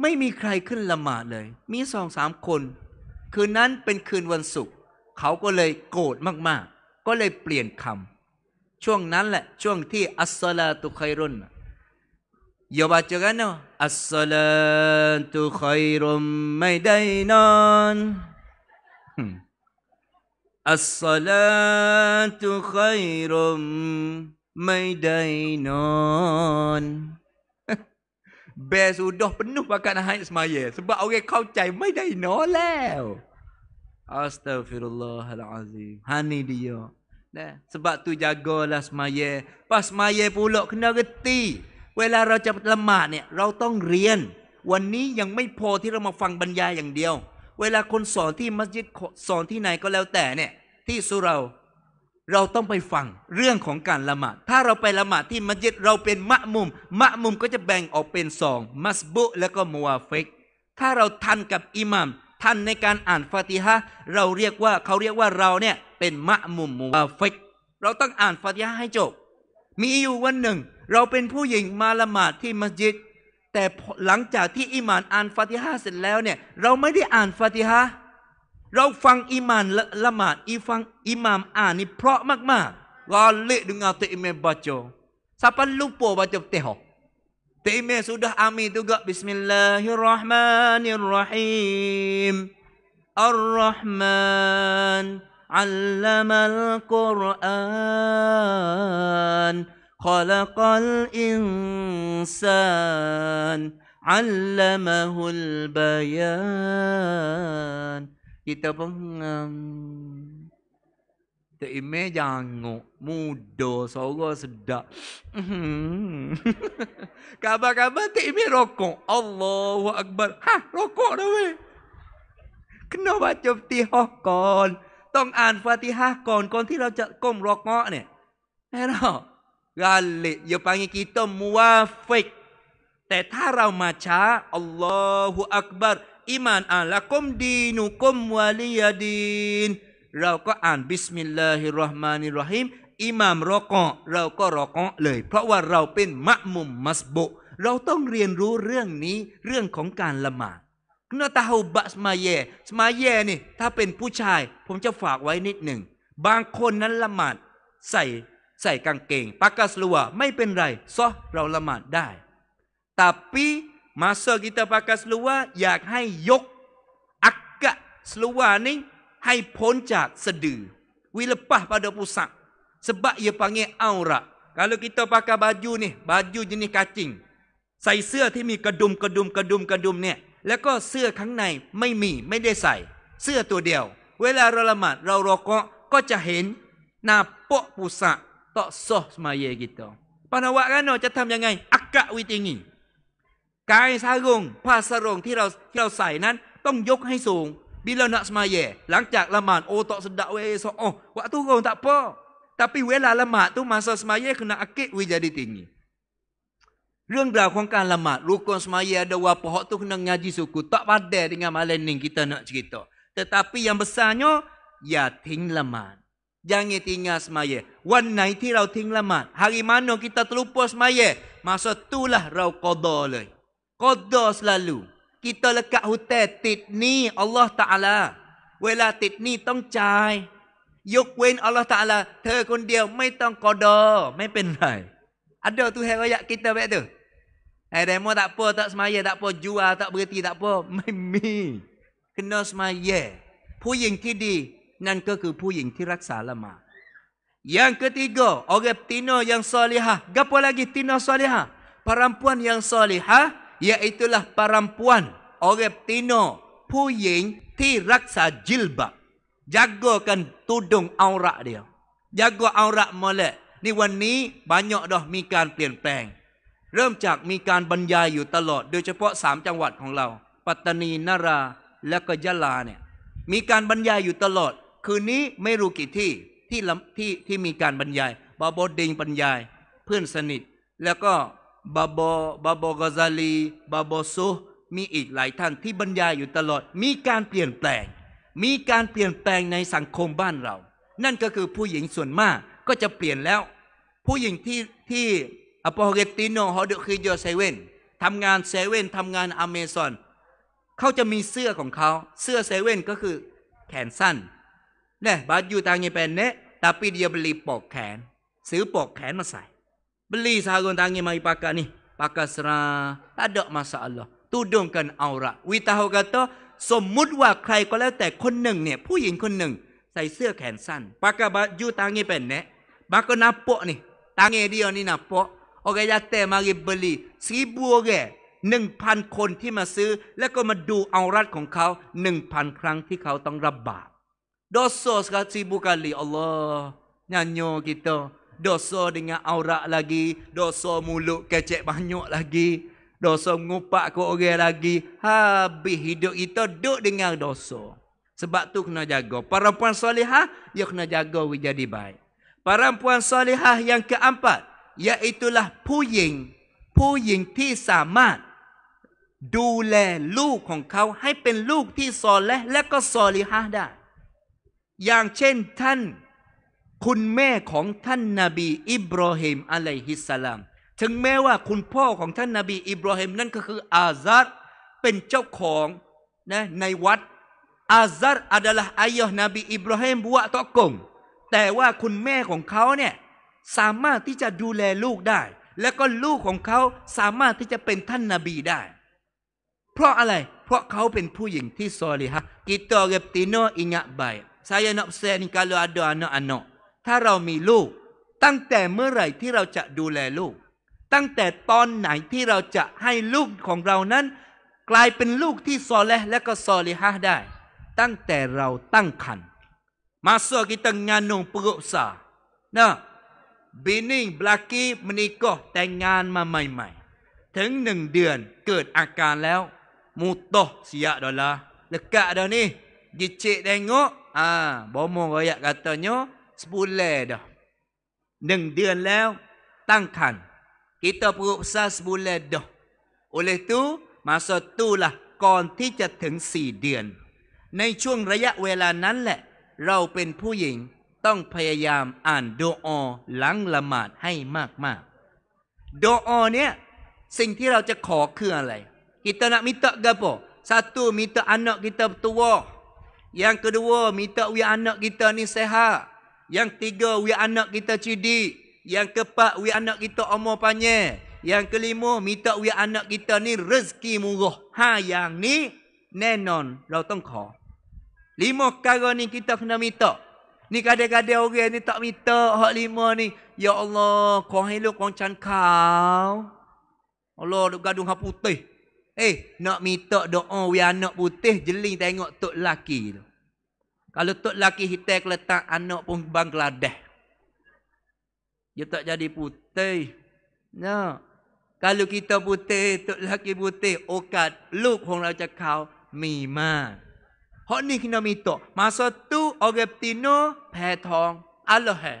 ไม่มีใครขึ้นละหมาดเลย มีสองสามคน คืนนั้นเป็นคืนวันศุกร์เขาก็เลยโกรธมาก ๆ ก็เลยเปลี่ยนคำช่วงนั้นแหละช่วงที่อัสสลาตุคอยรุนอย่าบาดเจ็บกันเนาะอัสสลาตุคอยรุมไม่ได้นอนอัสสลาตุคอยรุมไม่ได้นอนเบสูดอห์ penuh pakai nahai semaya sebab orang kau cai ไม่ได้นอนแล้ว Astaghfirullahalazim. Hani dia. n a h Sebab tu jagalah semaya. Pas semaya pulak e n a reti. เวลาเราจะละหมาดเนี่ยเราต้องเรียน วันนี้ยังไม่พอที่เรามาฟังบรรยายอย่างเดียว เวลาคนสอนที่มัสยิดสอนที่ไหนก็แล้วแต่เนี่ยที่สุเรา เราต้องไปฟังเรื่องของการละหมาดถ้าเราไปละหมาดที่มัสยิดเราเป็นมะมุมมะมุมก็จะแบ่งออกเป็นสองมัสบุและก็มัวฟิกถ้าเราทันกับอิหมัมทันในการอ่านฟาติฮะเราเรียกว่าเขาเรียกว่าเราเนี่ยเป็นมะมุมมูฟิกเราต้องอ่านฟาติฮาให้จบมีอยู่วันหนึ่ง เราเป็นผู้หญิงมาละหมาดที่มัสยิดแต่หลังจากที่อิหมานอ่านฟาติฮาเสร็จแล้วเนี่ย เราไม่ได้อ่านฟาติฮาเราฟังอิหมานละละหมาดอีฟังอิหมามอ่านนี่เพราะมากๆกเลดึงเอาเตอเมบาโจสัปันลูปโปบาโจเตหกดะอามีตุกะบิสมิลลาฮิรราะห์มานิรราะหิมอัลราะห์มาน علم القرآن خلق الإنسان علمه البيان kita pun um, terima janguk muda suara sedap kabar-kabar terima rokok Allahu Akbar ha rokok dah weh kena baca petihah kan ต้องอ่านฟาติฮะก่อนก่อนที่เราจะก้มรอกเงาะเนี่ยแน่นอนกาลลอย่าปังยกีตมมัวฟิก แต่ถ้าเรามาช้าอัลลอฮฺอักบัรอิมานอ่านละก้มดีนุก้มวาลียดีน เราก็อ่านบิสมิลลาฮิรราะห์มานิรราะฮิมอิมามรอกอเราก็รอกอเลย เพราะว่าเราเป็น มะมุมมัสบุเราต้องเรียนรู้เรื่องนี้เรื่องของการละหมาดกนาตาฮูบะสมาเยสมาเยนี่ถ้าเป็นผู้ชายผมจะฝากไว้นิดหนึ่งบางคนนั้นละหมาด ใส่ใส่กางเกงปากัสลัวไม่เป็นไรซอเราละหมาดได้ tapi masa kita p า k a กกาสลัวอยากให้ยกอักกะสลัวนี้ให้พ้นจากสะดือวิลป p a ะ pada pusat sebab ia panggil aurat kalau kita pakai baju ni baju jenis kacing ใส่เสื้อที่มีกระดุมกระดุมกระดุมกระดุมเนี่ยแล้วก็เสื้อข้างในไม่มีไม่ได้ใส่ เสื้อตัวเดียวเวลาเราละหมาดเราราก็ก็จะเห็นนาโปะปุสะต่อซอสมาเยกิโตปนวะกันเนาจะทำยังไงอักกะวิติงิกายสากงผ้าสรงที่เราที่เราใส่นั้นต้องยกให้สูง บิลนัสมาเยหลังจากละหมาดโอตอสดะเวโซอวะตุกงตะโปแ tapi ล e ล a lemak tu masa semaya kena าอักกะวิจาริติงิเรื่องราวของการละหมาดรูกนสมัยอดว่าพอตุกนังงาจิสุกุตักปัดเดดงามาเลนิงกิตะนักจิกิตะแต่ตปียังเบสานโยอย่าทิ้งละหมาดยังไงทิ้งงาสมัยวันไหนที่เราทิ้งละหมาดฮาริมานโนกิตะทลุปสมัยมาสัตุละเรากอดอเลยกอดอสลาลู kita lekat hutan tit ni Allah Ta'ala. Wela tit ni tong cai. Yuk wen Allah Ta'ala. Ter kun dia, mai tong kodoh. Mai penai. Ada tu hari raya kita baik tu. Eh, demo tak apa, tak semaya, tak apa, jual, tak berhenti, tak apa. Mami, kena semaya. Puyeng kidi, nan keku puyeng tiraksa lama. Yang ketiga, orang tina yang solihah. gapo lagi tina solihah? Perempuan yang solihah, iaitulah perempuan. Orang tina, puyeng tiraksa jilbab. kan tudung aurat dia. Jaga aurat molek. Ni wan ni, banyak dah mikan pelan-pelan. เริ่มจากมีการบรรยายอยู่ตลอด โดยเฉพาะสามจังหวัดของเรา ปัตตานีนารา และก็ยะลา เนี่ย มีการบรรยายอยู่ตลอด คืนนี้ไม่รู้กี่ที่ที่ที่ที่มีการบรรยาย บาบอดิงบรรยาย เพื่อนสนิท แล้วก็ บาบอ บาบอกาซาลี บาบอซู มีอีกหลายท่านที่บรรยายอยู่ตลอด มีการเปลี่ยนแปลง มีการเปลี่ยนแปลงในสังคมบ้านเรา นั่นก็คือผู้หญิงส่วนมากก็จะเปลี่ยนแล้ว ผู้หญิงที่ที่ apa o r ติ g tino hok duk kerja seven ทำงานเซเว่นทำงานอเมซอนเขาจะมีเสื้อของเขาเสื้อเซเว่นก็คือแขนสั้นเนี่ยบาดอยู่ตางญี่ปุนเนี่ยตาปีเดียบลีปอกแขนซื้อปอกแขนมาใส่ beli sarung tangan m a r า pakai ni. า a k a i serah. Tak ada m อ s a l a h Tudungkan aurat. Witahu k a t สมมุติว่าใครก็แล้วแต่คนหนึ่งเนี่ยผู้หญิงคนหนึ่งใส่เสื้อแขนสั้นปากกาบาดยู่ตางเงเป็นเนี่บากก็นับโปะนี่ตางเเดียวนี่นับโปะ orang jatuh mari beli seribu orang หนึ่งพันคนที่มาซื้อแล้วก็มาดูเอารัดของเขาหนึ่งพันครั้งที่เขาต้องรับบาปดอโซสกาซิบุกาลีอัลลอฮ์ยันโยกิโตดอโซดิงาเอารัดลากีดอโซมูลุกเกจบานโยลากีดอโซงุปะกูเอเกลากีฮาบิฮิดุกิโตดุดิงาดอโซ sebab tu kena jaga perempuan solihah dia kena jaga menjadi baik perempuan solihah yang keempat yaitulah ผู้หญิงผู้หญิงที่สามารถ ดูแลลูกของเขาให้เป็นลูกที่ซอลและและก็ซอลิฮะได้อย่างเช่นท่าน คุณแม่ของท่านนาบี อิบรอฮิมอะลัยฮิสสลามถึงแม้ว่าคุณพ่อของท่านนาบี อิบรอฮิมนั่นก็คือ อาซัดเป็นเจ้าของนะในวัด อาซัดอัดละอายอ์นบีอิบรอฮิมบัวะตะกงแต่ว่าคุณแม่ของเขาเนี่ยสามารถที่จะดูแลลูกได้ และก็ลูกของเขาสามารถที่จะเป็นท่านนาบีได้ เพราะอะไรเพราะเขาเป็นผู้หญิงที่ซอลิฮะกิตอเกปบติโนอิญะไบซายนอเซนิกาลอาดอนอันโนถ้าเรามีลูก ตั้งแต่เมื่อไหร่ที่เราจะดูแลลูก ตั้งแต่ตอนไหนที่เราจะให้ลูกของเรานั้น กลายเป็นลูกที่ซอเลและก็ซอลิฮะได้ ตั้งแต่เราตั้งครรภ์มาสวกิตังงานนงปุ p e สานะบีนิ่งบลักกี้มนีก็แต่งงานมาใหม่ๆ ถึงหนึ่งเดือนเกิดอาการแล้วมูโตเสียดอลาแล้วกะดอนี่ดิเชดงงอ่าบอมงอยากกัตโตโยสปูลเลดหนึ่งเดือนแล้ว ตั้งคันกิตาปุซาสปูลเลดโอเลตูมาสตูละ ก่อนที่จะถึงสี่เดือน ในช่วงระยะเวลานั้นแหละ เราเป็นผู้หญิงต้องพยายามอ่านดอหลังละหมาดให้มากๆดอเนี่ยสิ่งที่เราจะขอคืออะไรกิตนะมิตะกับโสัตว์มิตะอันนกิตะตัวยังคดวมิตะวิอันนกิตะนิเสหะยังทีกวิอันนกิตะชิดีย a n g keempat wi anak kita umur panjang. Yang kelima minta wi anak kita ni rezeki murah. Ha yang ni nenon, เราต้องขอ. Lima perkara ni kita kena minta. Ni kadang-kadang orang ni tak minta hak lima ni. Ya Allah, kau hilang kau cangkau. Allah, duk gadung hak putih. Eh, nak minta doa we anak putih jeling tengok tok laki tu. Kalau tok laki hitam letak anak pun bang keladah. Dia tak jadi putih. Nah, Kalau kita putih, tok laki putih, okat, look hong rau cakau, mima. Mima. Hak ni kena minta. Masa tu orang betina petong. Allah eh.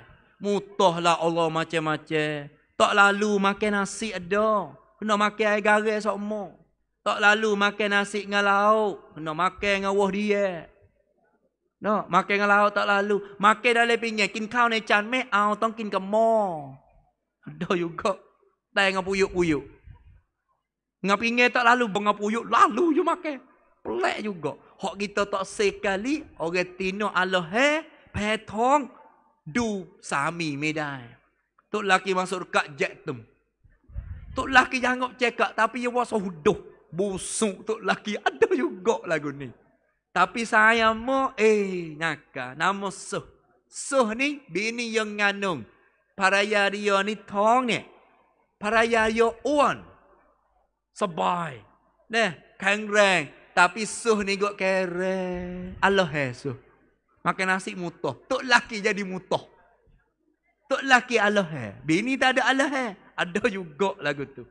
lah Allah macam-macam. Tak lalu makan nasi ada. Kena makan air garis sama. Tak lalu makan nasi dengan lauk. Kena makan dengan wah dia. No, makan dengan lauk tak lalu. Makan dalam pinggir. Kin kau ni can me au tak kin ke mo. Ada juga. tak dengan puyuk-puyuk. Dengan pinggir tak lalu. Dengan puyuk lalu je makan. Pelik juga. Hak kita tak sekali orang tino Allah he petong du sami medai. Tuk laki masuk dekat jetum. tuk laki jangok cekak tapi ia ya waso huduh busuk tok laki ada juga lagu ni. Tapi saya mo eh nyaka nama suh. Suh ni bini yang nganung. Paraya dia ni tong ni. Paraya yo uan. Sebai. Neh, kangreng. Tapi suh ni gok kere. Allah hai eh, suh. Makan nasi mutoh. Tok laki jadi mutoh. Tok laki Allah hai. Eh? Bini tak ada Allah hai. Eh? Ada juga lagu tu.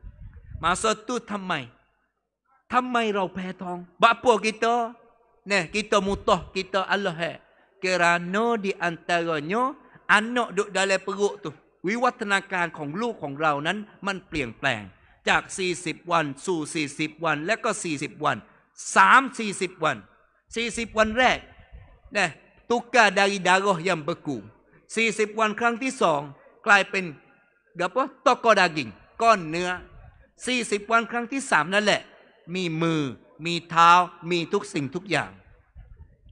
Masa tu tamai. Tamai rau petong. Bapa kita? Nah, kita mutoh. Kita Allah hai. Kerana di antaranya anak duduk dalam perut tu. Wiwat tenakan kong lu kong rau nan man pliang pliang. Jak 40 wan su 40 wan leka 40 wan. สสามี่สิบวันสสี่ิบวันแรกนะตุกกาดาริดาโรยัมเบกูิบวันครั้งที่สองกลายเป็นเดี๋ยวตอกอดากิงก้อนเนื้อสสี่ิบวันครั้งที่สามนั่นแหละ มีมือ มีเท้ามีทุกสิ่งทุกอย่าง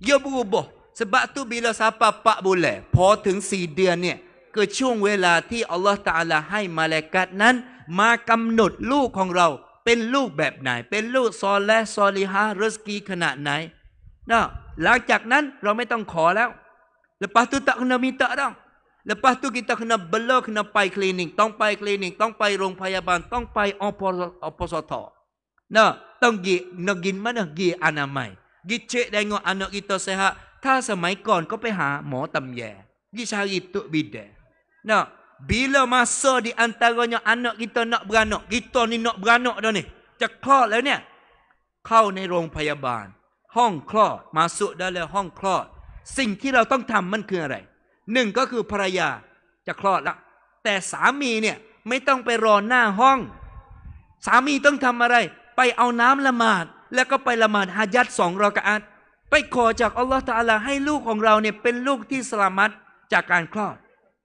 เยบูโบสบะตุบิลาซาปะปะบุแหลพอถึงสี่เดือนเนี่ยคือช่วงเวลาที่อัลลอฮฺตาลา ให้มาเลกัดนั้น มากำหนดลูกของเราเป็นลูกแบบไหน เป็นลูกซอลและซอลิฮะรสกีขนาดไหนนะหลังจากนั้นเราไม่ต้องขอแล้ว l ล p าตุตะ a k ะ e n a minta dah lepas tu kita kena bela k e ล a pai klinik ต้องไปคลินิกต้องไปโรงพยาบาล ต้องไปอปอสทนะต้องกีนกินมันกีอนามัยกีเช็ได้งออนนกอิตาเสฮะถ้าสมัยก่อนก็ไปหาหมอตำแยกีชาอิตุบิดเดนะ bila masa di antaranya anak kita nak beranak, kita ni nak beranak dah ni. จะคลอดแล้วเนี่ยเข้าในโรงพยาบาล ห้องคลอดมาสุดได้เลยห้องคลอด สิ่งที่เราต้องทำ มันคืออะไรหนึ่งก็คือภรรยาจะคลอดละแต่สามีเนี่ยไม่ต้องไปรอหน้าห้อง สามีต้องทำอะไร ไปเอาน้ำละหมาด แล้วก็ไปละหมาดฮายัดสองรากาตไปขอจากอัลลอฮฺตาลาให้ลูกของเราเนี่ยเป็นลูกที่ สลามัดจากการคลอด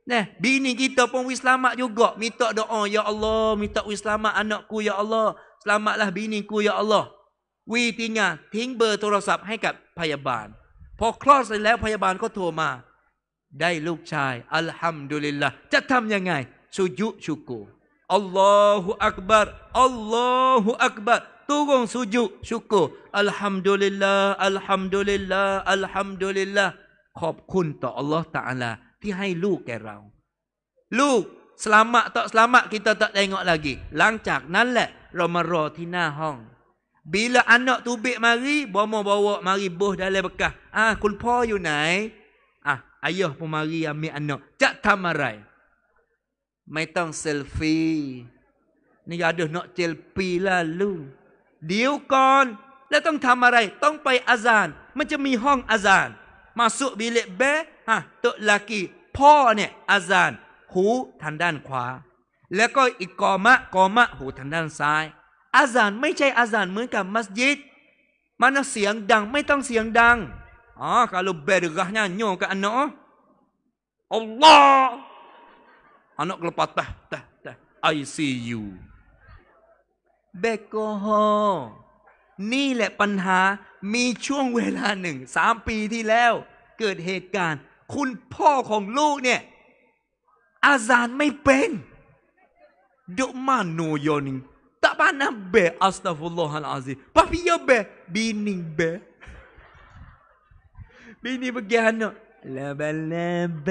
Nah, bini kita pun wis selamat juga. Minta doa, Ya Allah, minta wis selamat anakku, Ya Allah. Selamatlah bini ku, Ya Allah. Wi tinggal, ting berterusap hai kat payaban. Pok kelas lelah payaban ko tu ma. Dai luk cai, Alhamdulillah. Jatam sujud syukur. Allahu Akbar, Allahu Akbar. Turun sujud syukur. Alhamdulillah, Alhamdulillah, Alhamdulillah. Khob Allah Ta'ala dia hai lukai okay, rau. Lu, selamat tak selamat kita tak tengok lagi. Lancak, nalak, romero tina hong. Bila anak tubik mari, bomo bawa mari boh dalam bekah. Ah, kulpo you nai. Ah, ayah pun mari ambil anak. Cak tamarai. Mai tong selfie. Ni ada nak celpi lalu. Diu kon, la tong tamarai, tong pai azan. Macam mi hong azan. Masuk bilik bay, ่ะตะลากีพ่อเนี่ยอาซานหูทางด้านขวา แล้วก็อีกกอมะ กอมะหูทางด้านซ้าย อาซานไม่ใช่อาซานเหมือนกับมัสยิดมันเสียงดังไม่ต้องเสียงดังอ๋อคารุเบร d a h n y a nyo ke a ัน a l l a อั n a k kelepas tah t a ต tah I see y u เบโกโฮนี่แหละปัญหามีช่วงเวลาหนึ่งสามปีที่แล้วเกิดเหตุการณ์คุณพ่อของลูกเนี่ยอาจารย์ไม่เป็นดุมานูยนิงตาบานาเบอัสตัฟุลลอฮันอาซีปาพี่ยเบบีนิงเบบีนิบกันเลเบลเบ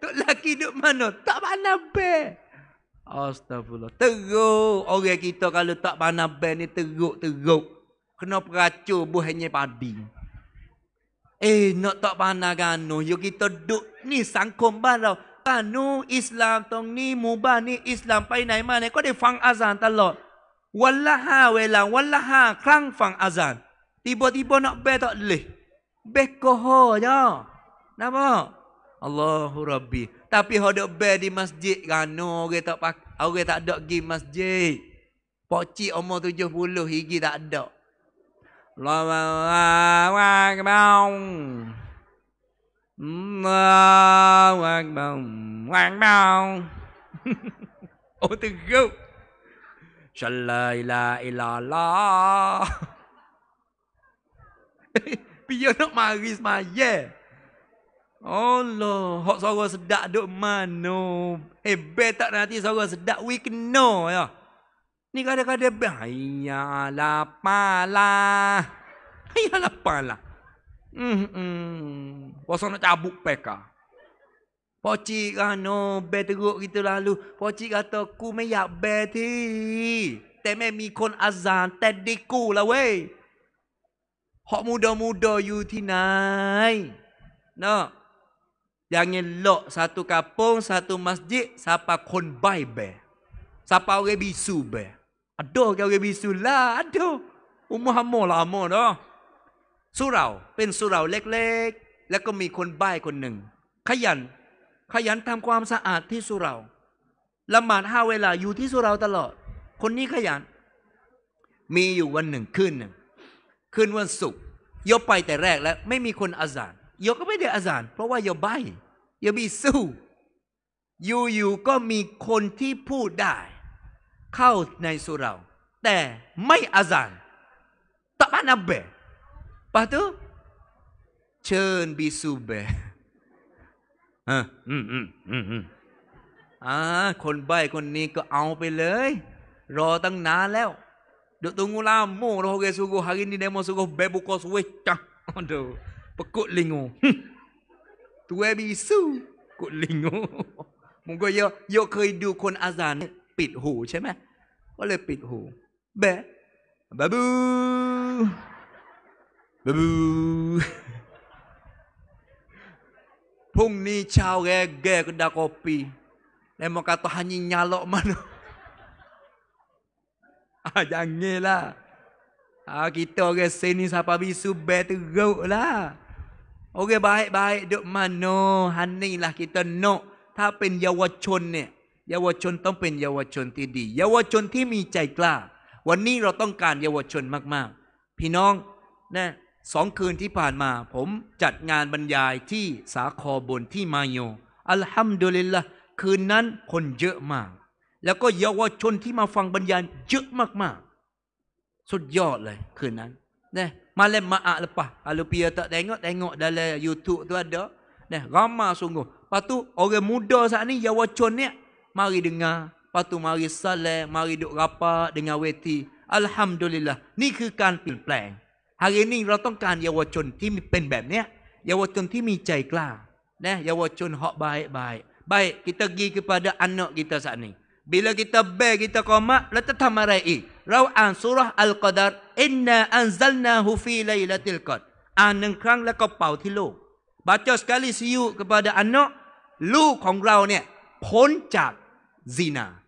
ตุลักิดุมานูตาบานาเบอัสตัฟุลลอฮ์ตึกุกโอเคกิโตกาลุตาบานาเบนี่ตึกุกตึกุกขนมกระจูบุเฮเนปาดี Eh, nak tak pandang kanu. Yo kita duduk ni sangkum barau. Kanu Islam tong ni mubah ni Islam pai naik mana. Kau dia fang azan talot. Wallaha welan, wallaha klang fang azan. Tiba-tiba nak ber tak leh. Ber koho je. Kenapa? Allahu Rabbi. Tapi hodok ber di masjid kanu. Orang tak pakai. Orang tak ada pergi masjid. Pakcik umur 70 higi tak ada. Ô tư gâu Sa lời là y la la Bây giờ nó mà ghi mà ye Allah Họ sorga sedak duk mano Hebe tak nanti sorga sedak We kena ya yeah. Ni kadang-kadang bang. Ya lapala. Ya lapala. Hmm. Pasal nak cabut peka. Pocik kano bet teruk kita lalu. Pocik kata ku meyak beti. Teme mi kon azan tediku lah wey. Hak muda-muda you tinai. No. Jangan lok satu kapung, satu masjid, siapa kon bai be. Siapa orang bisu be. อัดโด a กว i s u lah. อ d u h Umur โมลาโมเนาะสุ a h ร u r a u Pen surau l e แล้วก็มีคนใบ้คนหนึ่ง ขยัน ขยันทำความสะอาดที่สุเราละหมาดห้าเวลาอยู่ที่สุเราตลอด คนนี้ขยัน มีอยู่วันหนึ่งคืนหนึ่งคืนวันศุกร์ยกไปแต่แรกแล้ว ไม่มีคนอาจารยกก็ไม่ได้อาจารเพราะว่า ยบใบยบีสู้อยู่ๆก็มีคนที่พูดได้ kau naik surau. Teh, mai azan. Tak mana be. Lepas tu, cern bisu be. Ha, hmm, hmm, hmm, hmm. Ah, คนใบคนนี้ก็เอาไปเลยรอตั้งนานแล้วเดี๋ยวตุงูลาโมรอเกสุกุฮารินี่เดมอสุกุเบบุกอสเวจังโอ้ดูปกุลิงูตัวบีซูกุลิงูมึงก็เยอะเยอะเคยดูคนอาจารย์ิดหูใช่ไหมก็เลยปิดหูแบบบูบบูพรุ่งนี้ชาวแก่แก่ก็ดาคอปีแล้วมันก็ต้องหันยาลอกมันอะยังไงล่ะอาคิดโตแก่เซนิสับปะบิสุเบตกูล่ะโอเคบายบายดูมันโนฮันนี่ล่ะคิดโตโนถ้าเป็นเยาวชนเนี่ยเยาวชนต้องเป็นเยาวชนที่ดี เยาวชนที่มีใจกล้า วันนี้เราต้องการเยาวชนมากๆ พี่น้องนะสองคืนที่ผ่านมา ผมจัดงานบรรยายที่สาคอบนที่มาโย อัลฮัมดุลิลละคืนนั้นคนเยอะมาก แล้วก็เยาวชนที่มาฟังบรรยายเยอะมาก ๆ สุดยอดเลยคืนนั้น นะ มาเล่มาอะละปะอัลูเปียตะแดงก็แดงก็ด k d เลยยูทูบตัวเด้อเนะ่ยร a h sungguh lepas tu o r a n ดสานี s เยาวชนเนี่ย mari dengar. patu mari salat, mari duduk rapat dengan weti. Alhamdulillah. Ni kan pil pilpleng. Hari ni ratongkan yawacun timi pen bab ni. Yawacun timi cai kelah. Nah, ya wacun hak ya. ya baik-baik. Baik, kita pergi kepada anak kita saat ni. Bila kita bel kita koma. komat, letak lah tamarai. an surah Al-Qadar, inna anzalnahu fi laylatil qad. Anang ah, krang leka lah pau tilu. Baca sekali siyuk kepada anak, lu kong rau ni, poncak zina.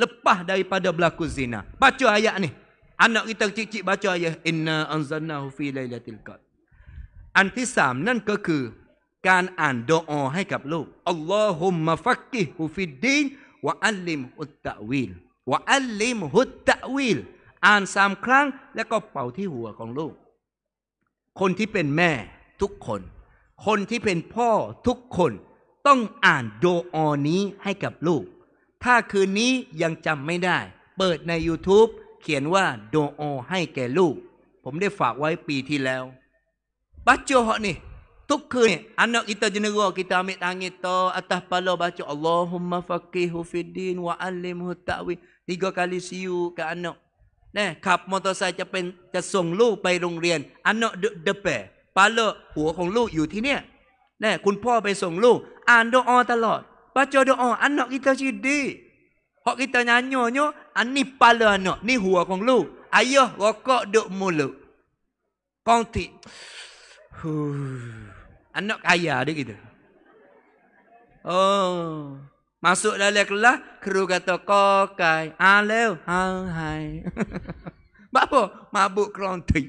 Lepas daripada berlaku zina. Baca ayat ni. Anak kita kecil-kecil baca ayat inna a n z a n a h u fi lailatul qadr. อันที่สามนั่นก็คือ การอ่านดออให้กับลูกอัลลอฮุมะฟักกิฮุฟิดดีนวะอัลลิมฮุตตะวิลวะอลิมฮุตตะวิลอ่านสามครั้งแล้วก็เป่าที่หัวของลูก คนที่เป็นแม่ทุกคน คนที่เป็นพ่อทุกคนต้องอ่านโดออนี้ให้กับลูกถ้าคืนนี้ยังจำไม่ได้ เปิดใน YouTube เขียนว่าโดโอให้แก่ลูก ผมได้ฝากไว้ปีที่แล้วบัจโจฮนี่ ทุกคืน a นน k kita จ e นโก a kita ambil t a n ต a ตตั t a atas pala b ล c a a l ม a h u m m a f a q i h ดีนว d อัลลิม i ฮุตาวี i ี่ก็ k a ลิซิย k ก a n อันนกี่ขับมอเตอร์ไซค์จะเป็นจะส่งลูกไปโรงเรียนอันนกเดเปปาโลหัวของลูกอยู่ที่เนี่ยนี่คุณพ่อไปส่งลูก อ่านดโอตลอด baca doa oh, anak kita sidik. Hak kita nyanyonyo ani ah, pala anak ni hua kong lu. Ayah rokok duk mulut. Kong ti. Anak kaya dia gitu. Oh. Masuk dalam kelas, kru kata kokai. Alew, hai hai. Bapa mabuk kronti.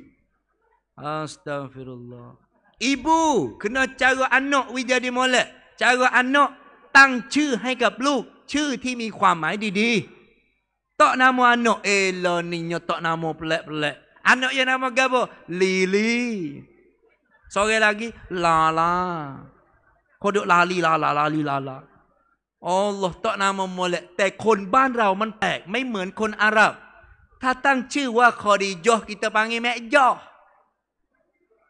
Astagfirullah. Ibu kena cara anak wi jadi molek. Cara anak ตั้งชื่อให้กับลูกชื่อที่มีความหมายดีๆตอนามอันโนเอลนิโยตอนามเปลเปลอันโนยนามกบลีลี Sorry lagi l a ลาค o d o k l ล l ล l ลาลาล l ล l ลา a อัลลอฮตนามโมเลแต่คนบ้านเรามันแปลกไม่เหมือนคนอาหรับถ้าตั้งชื่อว่าคอดียอกิตาปังแม่ยอ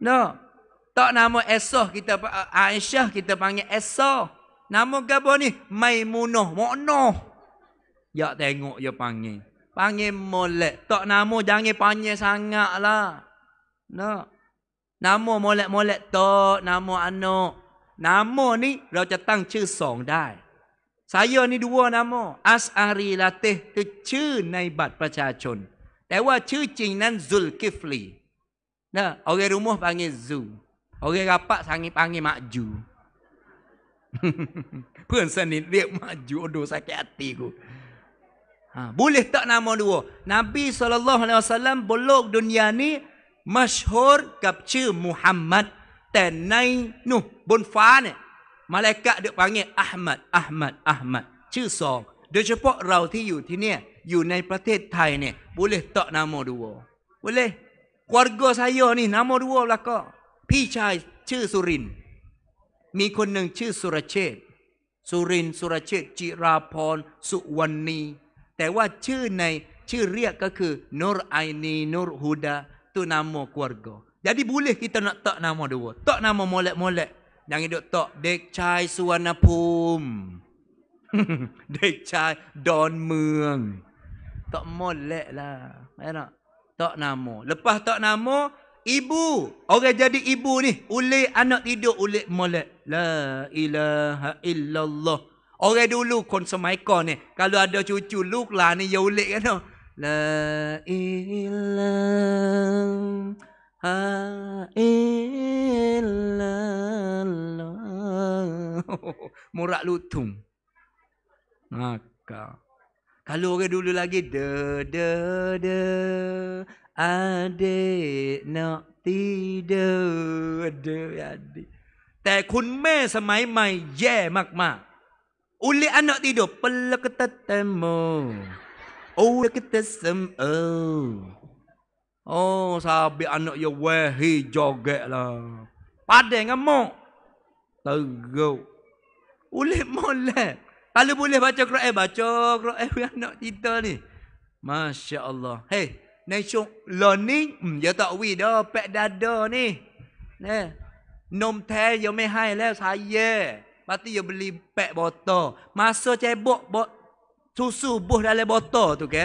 เนาะตนามเอสโซกิตาอาเอชะกิตาปังเอสโซ Nama gabah ni Maimunah Maknoh. Ya tengok ya panggil. Panggil molek. Tak nama jangan panggil sangat lah. Nak. Nama molek-molek tak. Nama anak. Nama ni dah cetang cu song dai. Saya ni dua nama. As'ari Latih tu cu naibat pracacun. Tewa cu cing nan Zulkifli. Nah, orang rumah panggil Zul. Orang rapat sangi panggil Makju. เพื่อนสนิทเรียกมาจยู่ดูสักแกตีกูบุลิตะนามอดูนบีสุลต่านละสัลลัมบนโลกดุนยานี้มัชฮอร์กับชื่อมุฮัมมัดแต่ในนู่บนฟ้าเนี่ยมาเลกะเดือดังเงอัลมัดอัลมัดอัลมัดชื่อสองโดยเฉพาะเราที่อยู่ที่เนี่ยอยู่ในประเทศไทยเนี่ยบุลิตะนามอดูบุลิควอร์โกไซโยนี่นามอดูแล้วก็พี่ชายชื่อสุรินมีคนหนึ่งชื่อสุรเชษสุรินสุรเชษจิราพร สุวรรณี แต่ว่าชื่อในชื่อเรียกก็คือนูรไอนีนูรฮุดาตุนามโมกวรโก jadi boleh kita nak tak nama dua tak nama molek molek yang hidup tak dek chai suwana pum tak molek lah tak nama lepas tak nama Ibu, orang jadi ibu ni, oleh anak tidur, oleh molek. La ilaha illallah. Orang dulu konsum ikon ni, kalau ada cucu, luk lah ni, ya ulik kan. La ilaha illallah. Murak lutung. Maka. Kalau orang dulu lagi, de, de, de adik nak tidur. Aduh, ya adik. tapi kun meh semai mai je mak mak. Uli anak tidur. Pelak kita temu. Uli kita semu. Oh, sabi anak ya wehi joget lah. Padeh dengan mak. Teguk. Uli boleh. Kalau boleh baca Quran, eh, baca Quran eh, anak kita ni. Masya Allah. Hei, nation learning ya ya ya tak pek pek nom teh, beli botol, botol cebok bot, susu buh tu อืมอย่าตอวีเดอร์แปดดาเดอร์นี่นี่นมแท้ยังไม่ให้แล้วสายเย่มาตียบลีแปะบอตโตมาเสื้อใจบกบกทุสูบุได้เลยบอตโตถูกไหม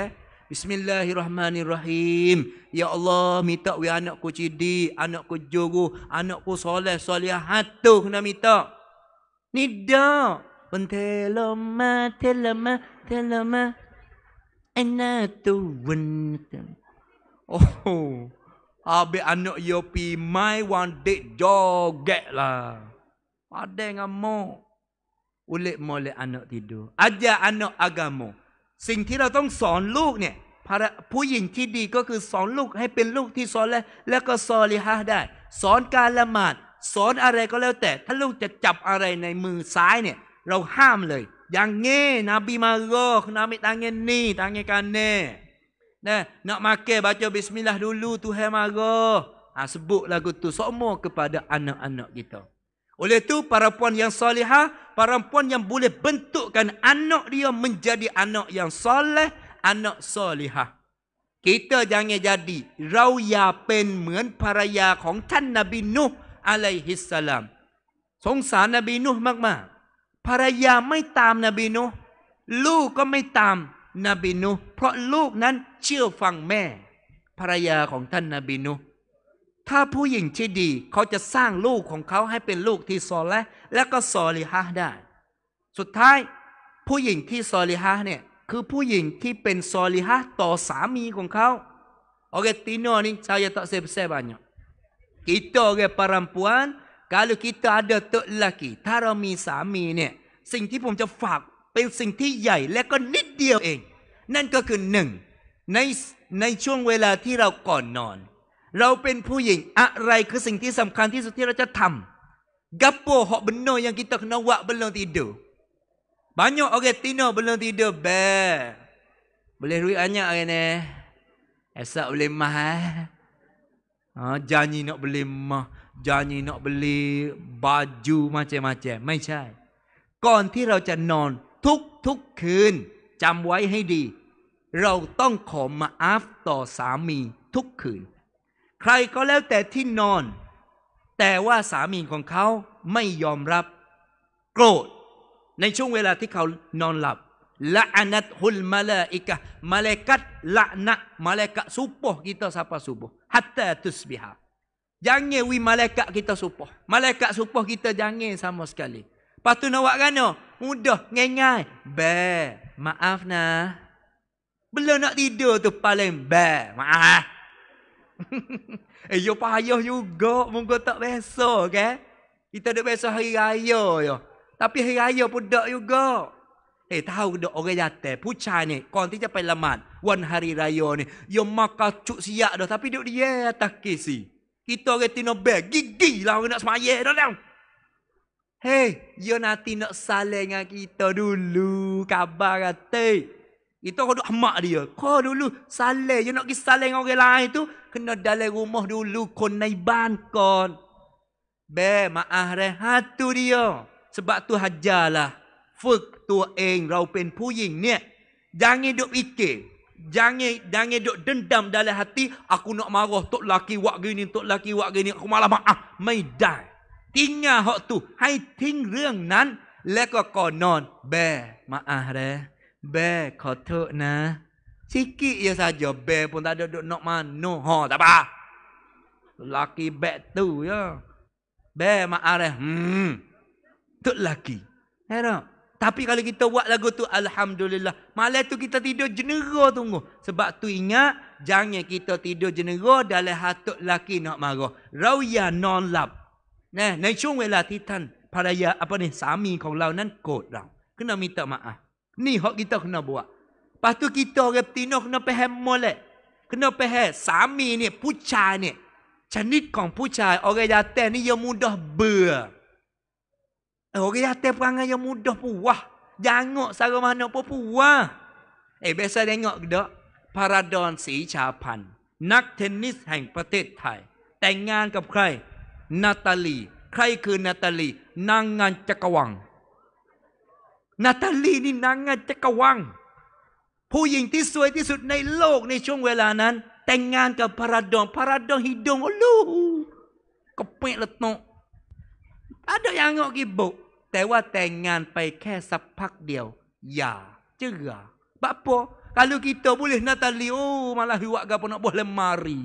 Bismillahirrahmanirrahim Ya Allah minta we anak ku cidi anak ku jogu anak ku soleh soleh hatu kena minta nida pentelama telama telama Enak tu wentang. โอ Oh, habis anak yo pi mai wan dek joget l a ด Ada ngamuk. u ล i t m o l e น anak tidur. a j อันโนอ agama. สิ่งที่เราต้องสอนลูกเนี่ยผู้หญิงที่ดีก็คือสอนลูกให้เป็นลูกที่สอนแล้วแล้วก็สอนลิฮะได้ สอนการละหมาดสอนอะไรก็แล้วแต่ ถ้าลูกจะจับอะไรในมือซ้ายเนี่ย เราห้ามเลย อย่างเงี้นบีมาโกนามิตางเงี้นี่ตางเงี้การเน่ Nah, nak makan baca bismillah dulu Tuhan marah. Ha, sebut lagu tu semua kepada anak-anak kita. Oleh itu, para puan yang salihah, para puan yang boleh bentukkan anak dia menjadi anak yang soleh, anak salihah. Kita jangan jadi rauya pen mengen paraya kong can Nabi Nuh alaihi salam. Sungsa Nabi Nuh magma. Paraya mai tam Nabi Nuh. Lu ko mai tam. นบีนูเพราะลูกนั้นเชื่อฟังแม่ภรรยาของท่านนบีนูถ้าผู้หญิงที่ดีเขาจะสร้างลูกของเขาให้เป็นลูกที่ซอและและก็ซอลิฮะได้ สุดท้ายผู้หญิงที่ซอลิฮะเนี่ยคือผู้หญิงที่เป็นซอลิฮะต่อสามีของเขาโอเคตีนอน saya t a เ s บเซบ a r b a n y ิ k Kita orang perempuan k a l a อเดตุล d a tok lelaki, ามี a mi sami ่ i s i ่ g ti p จะฝากเป็นสิ่งที่ใหญ่และก็นิดเดียวเอง นั่นก็คือหนึ่งในในช่วงเวลาที่เราก่อนนอน เราเป็นผู้หญิงอะไรคือสิ่งที่สำคัญที่สุดที่เราจะทำกับโปหอบันโนยังกิตกนวะบันโนติดูบานโยโอเคตินโนบันโนติดูเบ้บเลรุยอันยัะไรเนี่ยเอสะอเลมาฮะจานีนอกบเลมาจานีนอกบลลบาจูมาเจมาเจไม่ใช่ ก่อนที่เราจะนอนทุกทุกคืนจำไว้ให้ดี เราต้องขอมาอาฟต่อสามีทุกคืน ใครก็แล้วแต่ที่นอน แต่ว่าสามีของเขาไม่ยอมรับ โกรธ ในช่วงเวลาที่เขานอนหลับละอนัตฮุลมาลาอิกะมาเลกัตละนะมาเลกะสุปโปกิตาซาปะสุปโปฮัตตาตุสบิฮายังเงวิมาเลกั k กิตาสุ s u m มาเลกั a i k a t sumpah k ง t a jangan s a ั a sekali. ั e p น s ะ mudah, ngengai. Ba, maaf nah. Belum nak tidur tu paling ba, maaf. Eh. eh, yo payah juga. Mungkin tak biasa, kan? Kita dah biasa hari raya, yo. Tapi hari raya pun tak juga. Eh, tahu ke orang jatuh? Pucah ni. Kau nanti sampai lemat. Wan hari raya ni. Yo makan cuk siap dah. Tapi duduk dia atas kesi. Kita orang tina bag. Gigi lah orang nak semayah dah. Hei, dia nanti nak saling dengan kita dulu. Khabar kata. Itu kau duk hamak dia. Kau dulu saling. Dia nak pergi saling orang lain tu. Kena dalam rumah dulu. Kau naik bankon. Be, maaf rehat ha, tu dia. Sebab tu hajarlah. Fuk tu eng raupin puying ni. Jangan duk fikir. Jangan jangan duk dendam dalam hati. Aku nak marah tok laki wak gini, tok laki wak gini. Aku malah maaf. Maidan. ทิ้งเหาะตุให้ทิ้งเรื่องนั้นและก็ก่อนนอนแบมาอาแรแบขอโทษนะซิกิยาซาจอบแบปนตาเดนกมาโนหอตาบาลักกี้แบตู้ยอแบมาอะไรฮึมตุลักกี้เฮ้ hmm. Tapi kalau kita buat lagu tu, Alhamdulillah. Malah tu kita tidur jenera tunggu. Sebab tu ingat, jangan kita tidur jenera dalam hatuk laki nak marah. Rauya non-lap. นะในช่วงเวลาที่ท่านภรรยาอปนิสามีของเรานั้นโกรธเราขึ้เามีตมาอะนี่ฮอกกิโตคณบัวปาตุกิโตกับตีนกนไปแฮมโมเลยคณไปแฮสามีเนี่ยผู้ชายเนี่ยชนิดของผู้ชายออกยาแต่นี่ยมุดอเบื่อออกยาแต่ปังยมุดอผูวะยางเงาะสากมานอผูวะเอเบสได้เงาะเดอพาราดอนสีชาพันนักเทนนิสแห่งประเทศไทยแต่งงานกับใครนาตาลีใครคือนาตาลีนางงานจักรวังนาตาลีนี่นางงานจักรวังผู้หญิงที่สวยที่สุดในโลกในช่วงเวลานั้น แต่งงานกับพระดองพระดองฮิดงโอ้ลูก็เปะละตตอาดยังงอกิบุแต่ว่าแต่งงานไปแค่สักพักเดียวอย่าเจือบะปอ Kalau kita boleh Natali, oh malah ว w a k gapo nak buat lemari.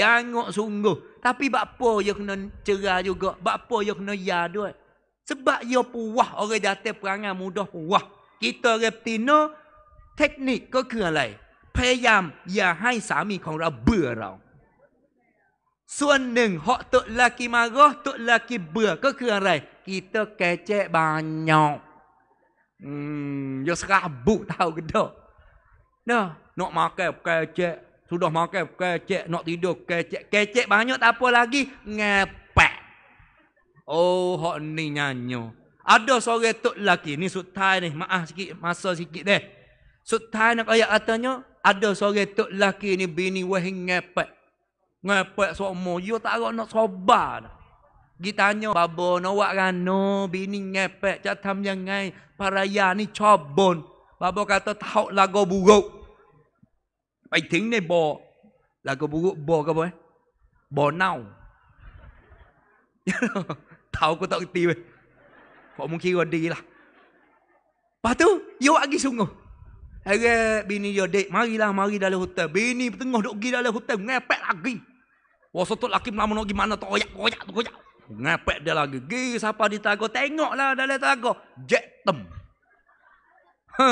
Jangok sungguh. Tapi bakpo ia kena cerah juga. Bakpo ia kena ya dua. Sebab ia puah orang jatuh perangan mudah puah. Kita reptino teknik ke kena lain. Payam ya hai sami kong rau berau. Suan neng hok tuk laki marah, tuk laki ber. Ke kena lain. Kita kecek banyak. Hmm, ia serabut tau ke tak? Nah, nak makan kecek. Sudah makan kecek nak tidur kecek. Kecek banyak tak apa lagi. Ngepek. Oh, hok ni nyanyo. Ada sore tok laki Ni sutai ni. Maaf sikit. Masa sikit deh. Sutai nak ayat katanya. Ada sore tok laki ni bini weh ngepek. Ngepek semua. Yo tak nak sobat. Dia tanya, babo no buat rana, bini ngepek, catam jangan, paraya ni cobon. babo kata, tahu lagu buruk. ไปถึงในบอ่อแล้วก็บอกบอก็บอบอ่อเน่าเท้าก็ต้องตีไปผมคิดว่าดีละปาตุโยอากิสุงเอเบินีโยเดมากีลามากีดาเลหุตเตบินีตึงงดกีดาเลหุตเตงแงเป็ดลากีวอสตุลักิมลามโนกิมานะตอยักอยักอยักงแงเป็ดเดลากีกีซาปาดิตาโกเตงกลาดาเลตาโกเจตมฮึ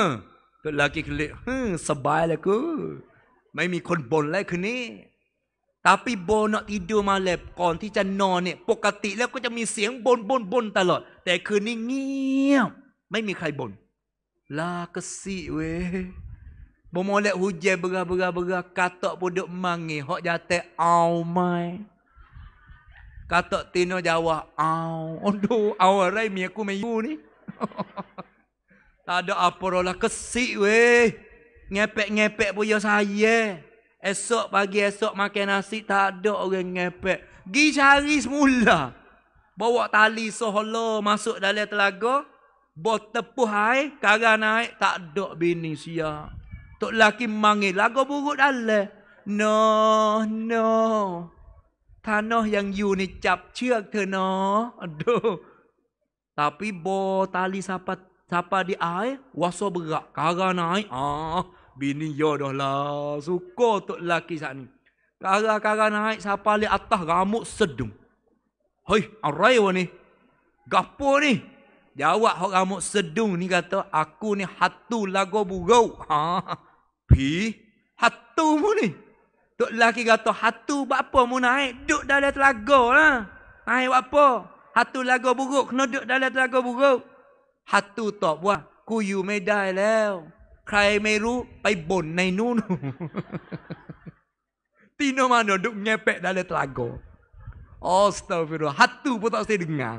ตุลักิคลิฮึสบายเลยกูไม่มีคนบ่นเลยคืนนี้ตาปีโบนอีดูมาเล l ก่อนที่จะนอนเนี่ย ปกติแล้วก็จะมีเสียงบนบนบนตลอด แต่คืนนี้เงียบไม่มีใครบน่นลากสิเวบมอเลหูเจบกาบกาบกากาตอบุดมังงีหอกยาเตเอาไม่กาตอตีนอยาวะเอาอดูเอาอะไรเมียกูไม่อยู่นี่ตาดอ d อ apa lah kesik w ngepek-ngepek punya saya. Esok pagi esok makan nasi tak ada orang ngepek. Gi cari semula. Bawa tali sohlo masuk dalam telaga. Bot tepuh air, kara naik tak ada bini sia. Tok laki mangil lagu buruk dalam. No, no. Tanah yang you ni cap cek ke no. Aduh. Tapi bo tali siapa siapa di air, waso berak. Kara naik. Ah bini yo dah lah suka tok laki sat ni kara-kara naik sapa le atas rambut sedum hoi arai wa ni gapo ni jawab hok rambut sedum ni kata aku ni hatu lagu burau ha pi hatu mu ni tok laki kata hatu bapa mu naik duk dalam telaga lah naik apa hatu lagu buruk kena duk dalam telaga buruk hatu tok buat kuyu medai lew. ใครไม่รู้ไปบ่นในนู่นตีโนมาโนดุงเงเปะดาเลตลาโกออสตอฟิโรฮัตตูพุทธศิดึงงา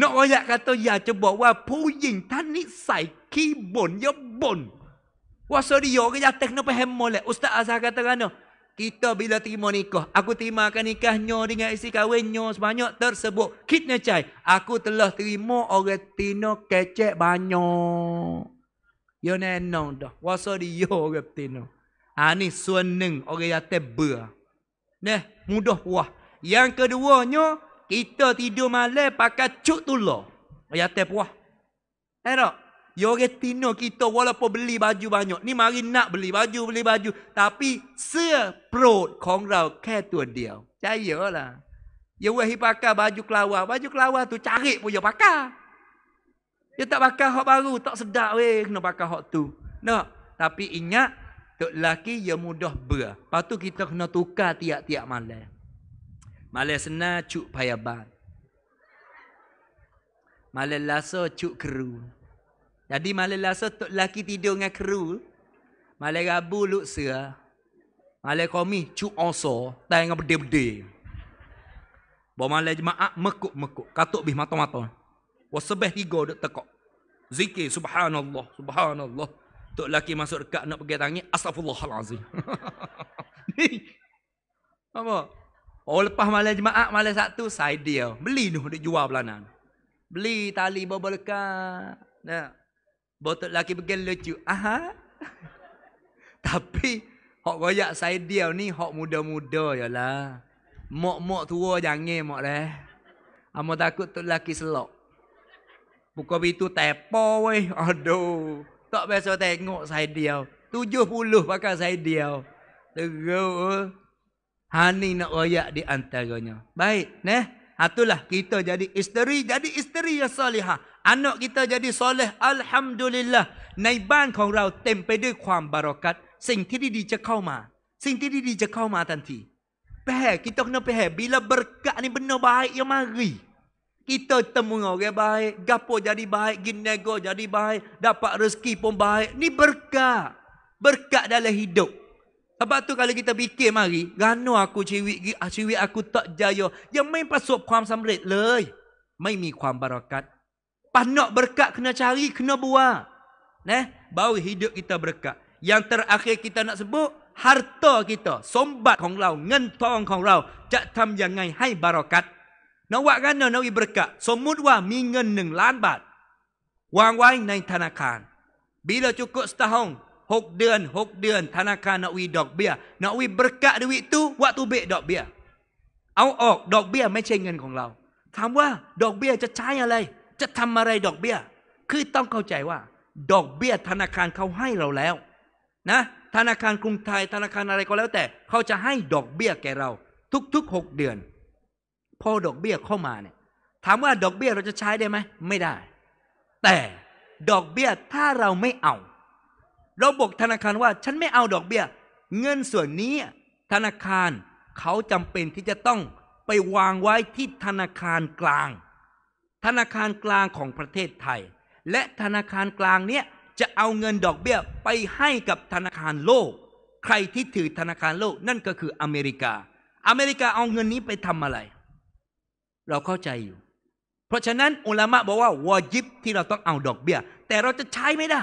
นอกอยากกันตัวอยากจะบอกว่าผู้หญิงท่านนิสัยขี้บ่นยบบ่นว่าสรียก็อยากเทคโนไปแฮมโมเลอุสตาอาซากาตะกันเนาะ kita bila terima nikah aku terima akan nikahnya dengan isi kahwinnya sebanyak tersebut kitnya cai aku telah terima orang tino kecek banyak Yo ne nong do. so di yo Ani ha, suan neng orang yang tebe. Ne mudah wah. Yang keduanya kita tidur malam pakai cuk tu Ya tep wah. Erok. Yo ke kita walaupun beli baju banyak. Ni mari nak beli baju beli baju tapi se pro kong rau ke tu dia. Ya wahi baju kelawar. Baju kelawar tu cari pun yo dia tak pakai hak baru, tak sedap weh kena pakai hak tu. Nak. Tapi ingat tok laki ia mudah ber. Lepas kita kena tukar tiap-tiap malam. Malam senang cuk payaban. Malam lasa cuk keru. Jadi malam lasa tok laki tidur dengan keru. Malam Rabu luk sera. Malam komi cuk onso tengah dengan bede Bawa malam jemaah mekuk-mekuk, katuk bih mata-mata. Wasabih tiga duk tekak. Zikir subhanallah, subhanallah. Tok laki masuk dekat nak pergi tangi, astagfirullahalazim. Apa? Oh lepas malam jemaah, malam Sabtu saya dia. Beli tu dia jual belanan. Beli tali bobol ka. Nah. Botol laki pergi lucu. Aha. Tapi hak goyak saya dia ni hak muda-muda lah. Mok-mok tua jangan mok deh. Amo takut tok laki selok. Buka pintu tepa weh. Aduh. Tak biasa tengok saya dia. Tujuh puluh pakai saya dia. Teruk. Eh. Hani nak royak di antaranya. Baik. Neh. Itulah kita jadi isteri. Jadi isteri yang salihah. Anak kita jadi soleh. Alhamdulillah. Naiban kong rau tempe de kuam barokat. Sing tidi di cekau ma. Sing tidi di cekau ma tanti. Peh. Kita kena peh. Bila berkat ni benar baik yang mari. Kita temu orang baik, gapo jadi baik, ginego jadi baik, dapat rezeki pun baik. Ini berkat. Berkat dalam hidup. Sebab tu kalau kita fikir mari, gano aku ciwik, ah, ciwik aku tak jaya. yang main pasuk kuam samrit leh. Main mi kuam barakat. Pas nak berkat kena cari, kena buat. Neh, baru hidup kita berkat. Yang terakhir kita nak sebut, harta kita. Sombat kong rau, ngentong kong rau. Cak tam jangai hai barakat. นวากันเนาะนอิบรกะสมมุติว่ามีเงินหนึ่งล้านบาท วางไว้ในธนาคารบีเลาจุกสตาฮงหกเดือนหกเดือน ธนาคารนวีดอกเบี้ย นวีบรกะดวิตุวัตุเบดอกเบี้ยเอาออกดอกเบี้ยไม่ใช่เงินของเราถามว่าดอกเบี้ยจะใช้อะไร จะทำอะไรดอกเบี้ย คือต้องเข้าใจว่า ดอกเบี้ยธนาคารเขาให้เราแล้วนะธนาคารกรุงไทยธนาคารอะไรก็แล้วแต่เขาจะให้ดอกเบี้ยแก่เรา ทุกๆหกเดือนพอดอกเบี้ยเข้ามาเนี่ยถามว่าดอกเบี้ยเราจะใช้ได้ไหมไม่ได้ แต่ดอกเบี้ยถ้าเราไม่เอา เราบอกธนาคารว่าฉันไม่เอาดอกเบี้ยเงินส่วนนี้ ธนาคารเขาจำเป็นที่จะต้องไปวางไว้ที่ธนาคารกลาง ธนาคารกลางของประเทศไทย และธนาคารกลางเนี้ยจะเอาเงินดอกเบี้ยไปให้กับธนาคารโลก ใครที่ถือธนาคารโลกนั่นก็คืออเมริกา อเมริกาเอาเงินนี้ไปทำอะไรเราเข้าใจอยู่ เพราะฉะนั้นอุลามะบอกว่าวอยิบที่เราต้องเอาดอกเบี้ย แต่เราจะใช้ไม่ได้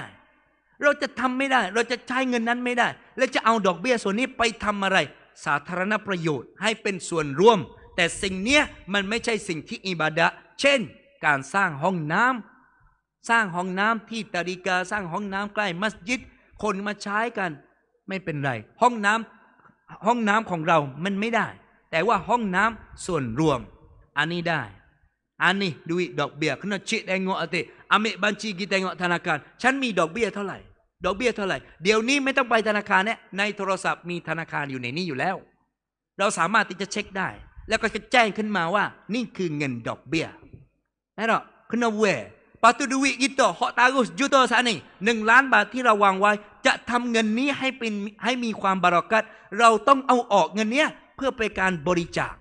เราจะทำไม่ได้ เราจะใช้เงินนั้นไม่ได้ และจะเอาดอกเบี้ยส่วนนี้ไปทำอะไร สาธารณประโยชน์ให้เป็นส่วนร่วม แต่สิ่งเนี้ยมันไม่ใช่สิ่งที่อิบาดะเช่น การสร้างห้องน้ำ สร้างห้องน้ำที่ตาริกา สร้างห้องน้ำใกล้ มัสยิด คนมาใช้กัน ไม่เป็นไร ห้องน้ำห้องน้ำของเรา มันไม่ได้ แต่ว่าห้องน้ำส่วนรวมอันนี้ได้ อันนี้ดูดอกเบี้ยขึ้นชิดแดงงอติอเมบัญชีกีแตงอธนาคาร ฉันมีดอกเบี้ยเท่าไหร่ ดอกเบี้ยเท่าไหร่ เดี๋ยวนี้ไม่ต้องไปธนาคารเนี่ยในโทรศัพท์มีธนาคารอยู่ในนี้อยู่แล้ว เราสามารถที่จะเช็คได้ แล้วก็จะแจ้งขึ้นมาว่า นี่คือเงินดอกเบี้ยนั่นหรอขนาดเว p ต t ด d วิกิโตฮอตากุสยูโต t านีหนึ่งล้านบาทที่เราวางไว้ จะทำเงินนี้ให้เป็นให้มีความบารอกัตเราต้องเอาออกเงินเนี้ยเพื่อไปการบริจาค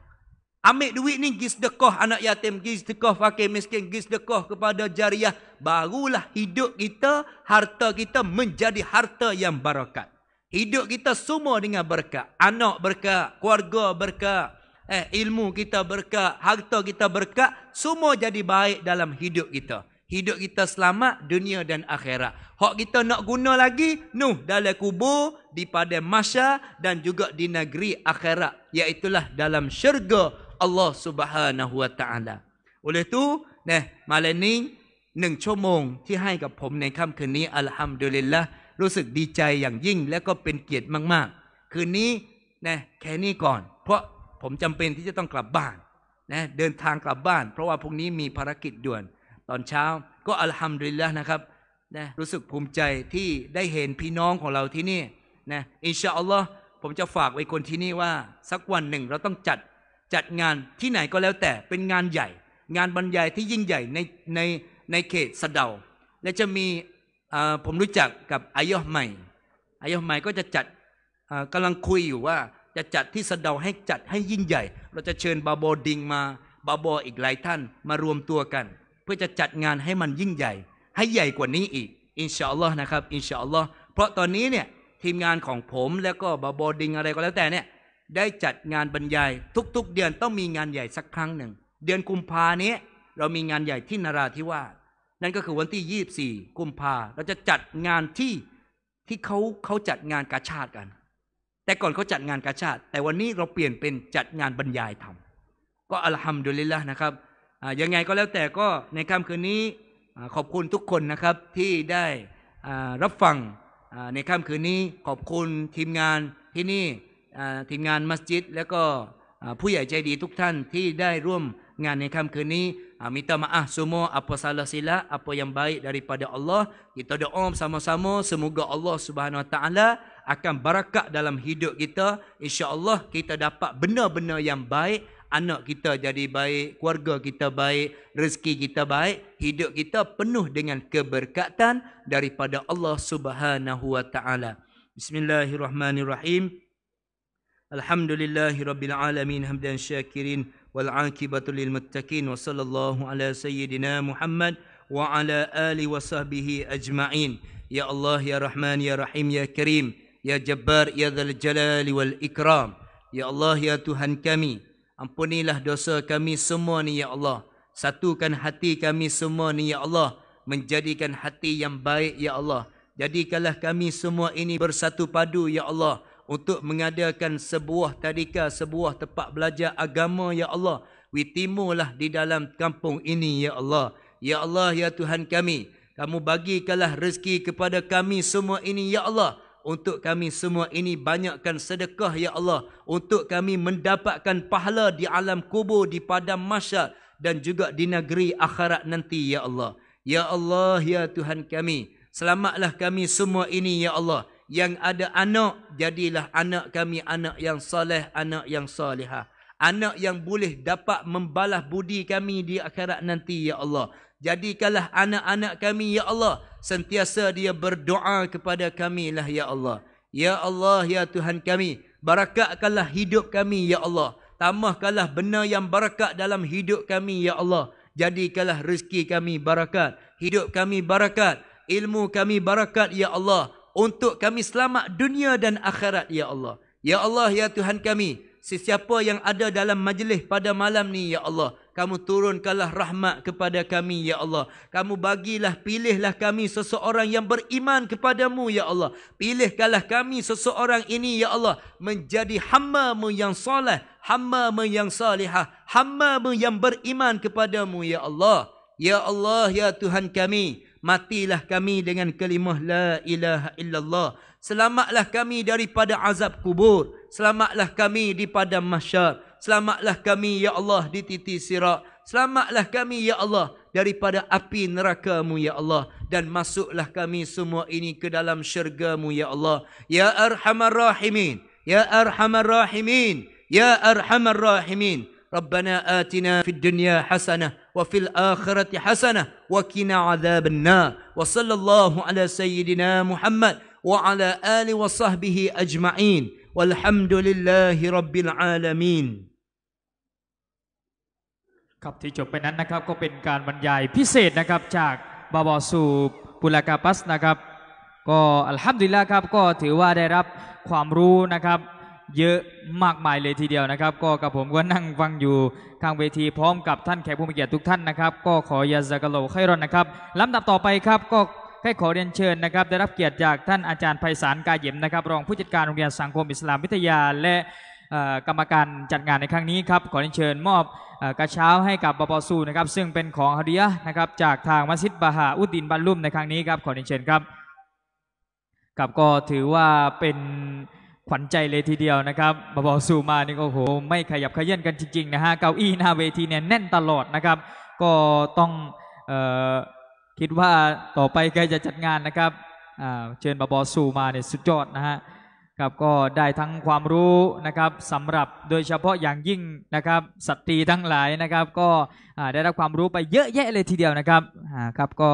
Ambil duit ni gi sedekah anak yatim, gi sedekah fakir miskin, gi sedekah kepada jariah. Barulah hidup kita, harta kita menjadi harta yang barakat. Hidup kita semua dengan berkat. Anak berkat, keluarga berkat, eh, ilmu kita berkat, harta kita berkat. Semua jadi baik dalam hidup kita. Hidup kita selamat dunia dan akhirat. Hak kita nak guna lagi, nuh dalam kubur, di padang masya dan juga di negeri akhirat. Iaitulah dalam syurga. a l ล a h Subhanahu wa Taala อุลตูเนี่ยมาเลนี้หนึ่งชั่วโมงที่ให้กับผมในค่ำคืนนี้อัลฮัมดุลิลละรู้สึกดีใจอย่างยิ่งและก็เป็นเกียรติมาก ๆคืนนี้นยแค่นี้ก่อน เพราะผมจำเป็นที่จะต้องกลับบ้านนะเดินทางกลับบ้าน เพราะว่าพรุ่งนี้มีภารกิจด่วน ตอนเช้า ก็อัลฮัมดุลิลละนะครับนะรู้สึกภูมิใจที่ได้เห็นพี่น้องของเราที่นี่นะอินชาอัลลอฮ์ผมจะฝากไว้คนที่นี่ว่าสักวันหนึ่งเราต้องจัดจัดงานที่ไหนก็แล้วแต่เป็นงานใหญ่ งานบรรยายที่ยิ่งใหญ่ในในในเขตสะเดา และจะมีผมรู้จักกับอายอใหม่อายอใหม่ก็จะจัดกำลังคุยอยู่ว่าจะจัดที่สะเดาให้จัดให้ยิ่งใหญ่ เราจะเชิญบาโบดิงมา บาโบอีกหลายท่านมารวมตัวกัน เพื่อจะจัดงานให้มันยิ่งใหญ่ ให้ใหญ่กว่านี้อีก อินชาอัลลอฮ์นะครับอินชาอัลลอฮ์เพราะตอนนี้เนี่ยทีมงานของผมแล้วก็บาโบดิงอะไรก็แล้วแต่เนี่ยได้จัดงานบรรยายทุก ๆ เดือนต้องมีงานใหญ่สักครั้งหนึ่งเดือนกุมภาเนี้ยเรามีงานใหญ่ที่นราธิวาสนั่นก็คือวันที่ 24กุมภาเราจะจัดงานที่ที่เขาเขาจัดงานกาชาติกัน แต่ก่อนเขาจัดงานกาชาติแต่วันนี้เราเปลี่ยนเป็นจัดงานบรรยายธรรมก็อัลฮัมดุลิลละนะครับยังไงก็แล้วแต่ก็ในค่ำคืนนี้ขอบคุณทุกคนนะครับที่ได้รับฟังในค่ำคืนนี้ขอบคุณทีมงานที่นี่ทีมงานมัสยิดแล้วก็ผู้ใหญ่ใจดีทุกท่านที่ได้ร่วมงานในค่ำคืนนี้มิตามาอัซุโมอัปซาลซิละอัปยัมไบดาริปะดะอัลลอฮ์ kita doa sama-sama semoga Allah Subhanahu Wa Taala akan berkat dalam hidup kita insya-Allah kita dapat benar-benar yang baik anak kita jadi baik, keluarga kita baik, rezeki kita baik, hidup kita penuh dengan keberkatan daripada Allah Subhanahu wa taala. Bismillahirrahmanirrahim. الحمد لله رب العالمين حمدا شاكرين والعاقبة للمتقين وصلى الله على سيدنا محمد وعلى آله وصحبه أجمعين يا الله يا رحمن يا رحيم يا كريم يا جبار يا ذا الجلال والإكرام يا الله يا تهان كمي Ampunilah dosa kami semua ni ya Allah. Satukan hati kami semua ni ya Allah. Menjadikan hati yang baik ya Allah. Jadikanlah kami semua ini bersatu padu ya Allah untuk mengadakan sebuah tadika, sebuah tempat belajar agama, Ya Allah. We timulah di dalam kampung ini, Ya Allah. Ya Allah, Ya Tuhan kami. Kamu bagikanlah rezeki kepada kami semua ini, Ya Allah. Untuk kami semua ini banyakkan sedekah, Ya Allah. Untuk kami mendapatkan pahala di alam kubur, di padang masyarakat dan juga di negeri akhirat nanti, Ya Allah. Ya Allah, Ya Tuhan kami. Selamatlah kami semua ini, Ya Allah yang ada anak jadilah anak kami anak yang soleh anak yang soleha anak yang boleh dapat membalas budi kami di akhirat nanti ya Allah jadikanlah anak-anak kami ya Allah sentiasa dia berdoa kepada kami lah ya Allah ya Allah ya Tuhan kami barakatkanlah hidup kami ya Allah tambahkanlah benda yang berkat dalam hidup kami ya Allah jadikanlah rezeki kami barakat hidup kami barakat ilmu kami barakat ya Allah untuk kami selamat dunia dan akhirat ya Allah. Ya Allah ya Tuhan kami, sesiapa yang ada dalam majlis pada malam ni ya Allah, kamu turunkanlah rahmat kepada kami ya Allah. Kamu bagilah pilihlah kami seseorang yang beriman kepadamu ya Allah. Pilihkanlah kami seseorang ini ya Allah menjadi hamba yang soleh, hamba yang salihah, hamba yang beriman kepadamu ya Allah. Ya Allah ya Tuhan kami, matilah kami dengan kalimah la ilaha illallah selamatlah kami daripada azab kubur selamatlah kami di pada masyar. selamatlah kami ya Allah di titik sirat selamatlah kami ya Allah daripada api nerakamu ya Allah dan masuklah kami semua ini ke dalam syurgamu ya Allah ya arhamar rahimin ya arhamar rahimin ya arhamar rahimin Rabbana آتنا في dunya حسنه وفي الآخرة حسنة وكنا عذاب النار وصلى الله على سيدنا محمد وعلى آ ل وصحبه أجمعين والحمد لله رب العالمين ครับที่จบไปนั้นนะครับก็เป็นการบรรยายพิเศษนะครับจากบาบอสูปุลากาปัสนะครับก็อัลฮัมดุลิลละครับก็ถือว่าได้รับความรู้นะครับเยอะมากมายเลยทีเดียวนะครับ ก็กับผมก็นั่งฟังอยู่ข้างเวทีพร้อมกับท่านแขกผู้มีเกียรติทุกท่านนะครับ ก็ขอยาสกโลไครอนนะครับลำดับต่อไปครับก็ให้ขอเรียนเชิญ นะครับ ได้รับเกียรติจากท่านอาจารย์ไพศาลกาเย็มนะครับ รองผู้จัดการโรงเรียนสังคมอิสลามวิทยา และกรรมการจัดงานในครั้งนี้ครับขอเรียนเชิญ มอบกระเช้าให้กับบปสูนะครับซึ่งเป็นของฮาริยะนะครับจากทางมัสยิดบาฮาอุดินบัลลุมในครั้งนี้ครับขอเรียนเชิญครับกับก็ถือว่าเป็นขวัญใจเลยทีเดียวนะครับ บบอสูมานี่ก็โห ไม่ขยับขยื่นกันจริงๆนะฮะเก้าอี้หน้าเวทีเนี่ยแน่นตลอดนะครับ ก็ต้องออคิดว่าต่อไปใครจะจัดงานนะครับเชิญบบอสูมาเนี่ยสุดยอดนะฮะครับ ก็ได้ทั้งความรู้ นะครับสำหรับโดยเฉพาะอย่างยิ่งนะครับสตรีทั้งหลายนะครับ ก็ได้รับความรู้ไปเยอะแยะเลยทีเดียวนะครับครับก็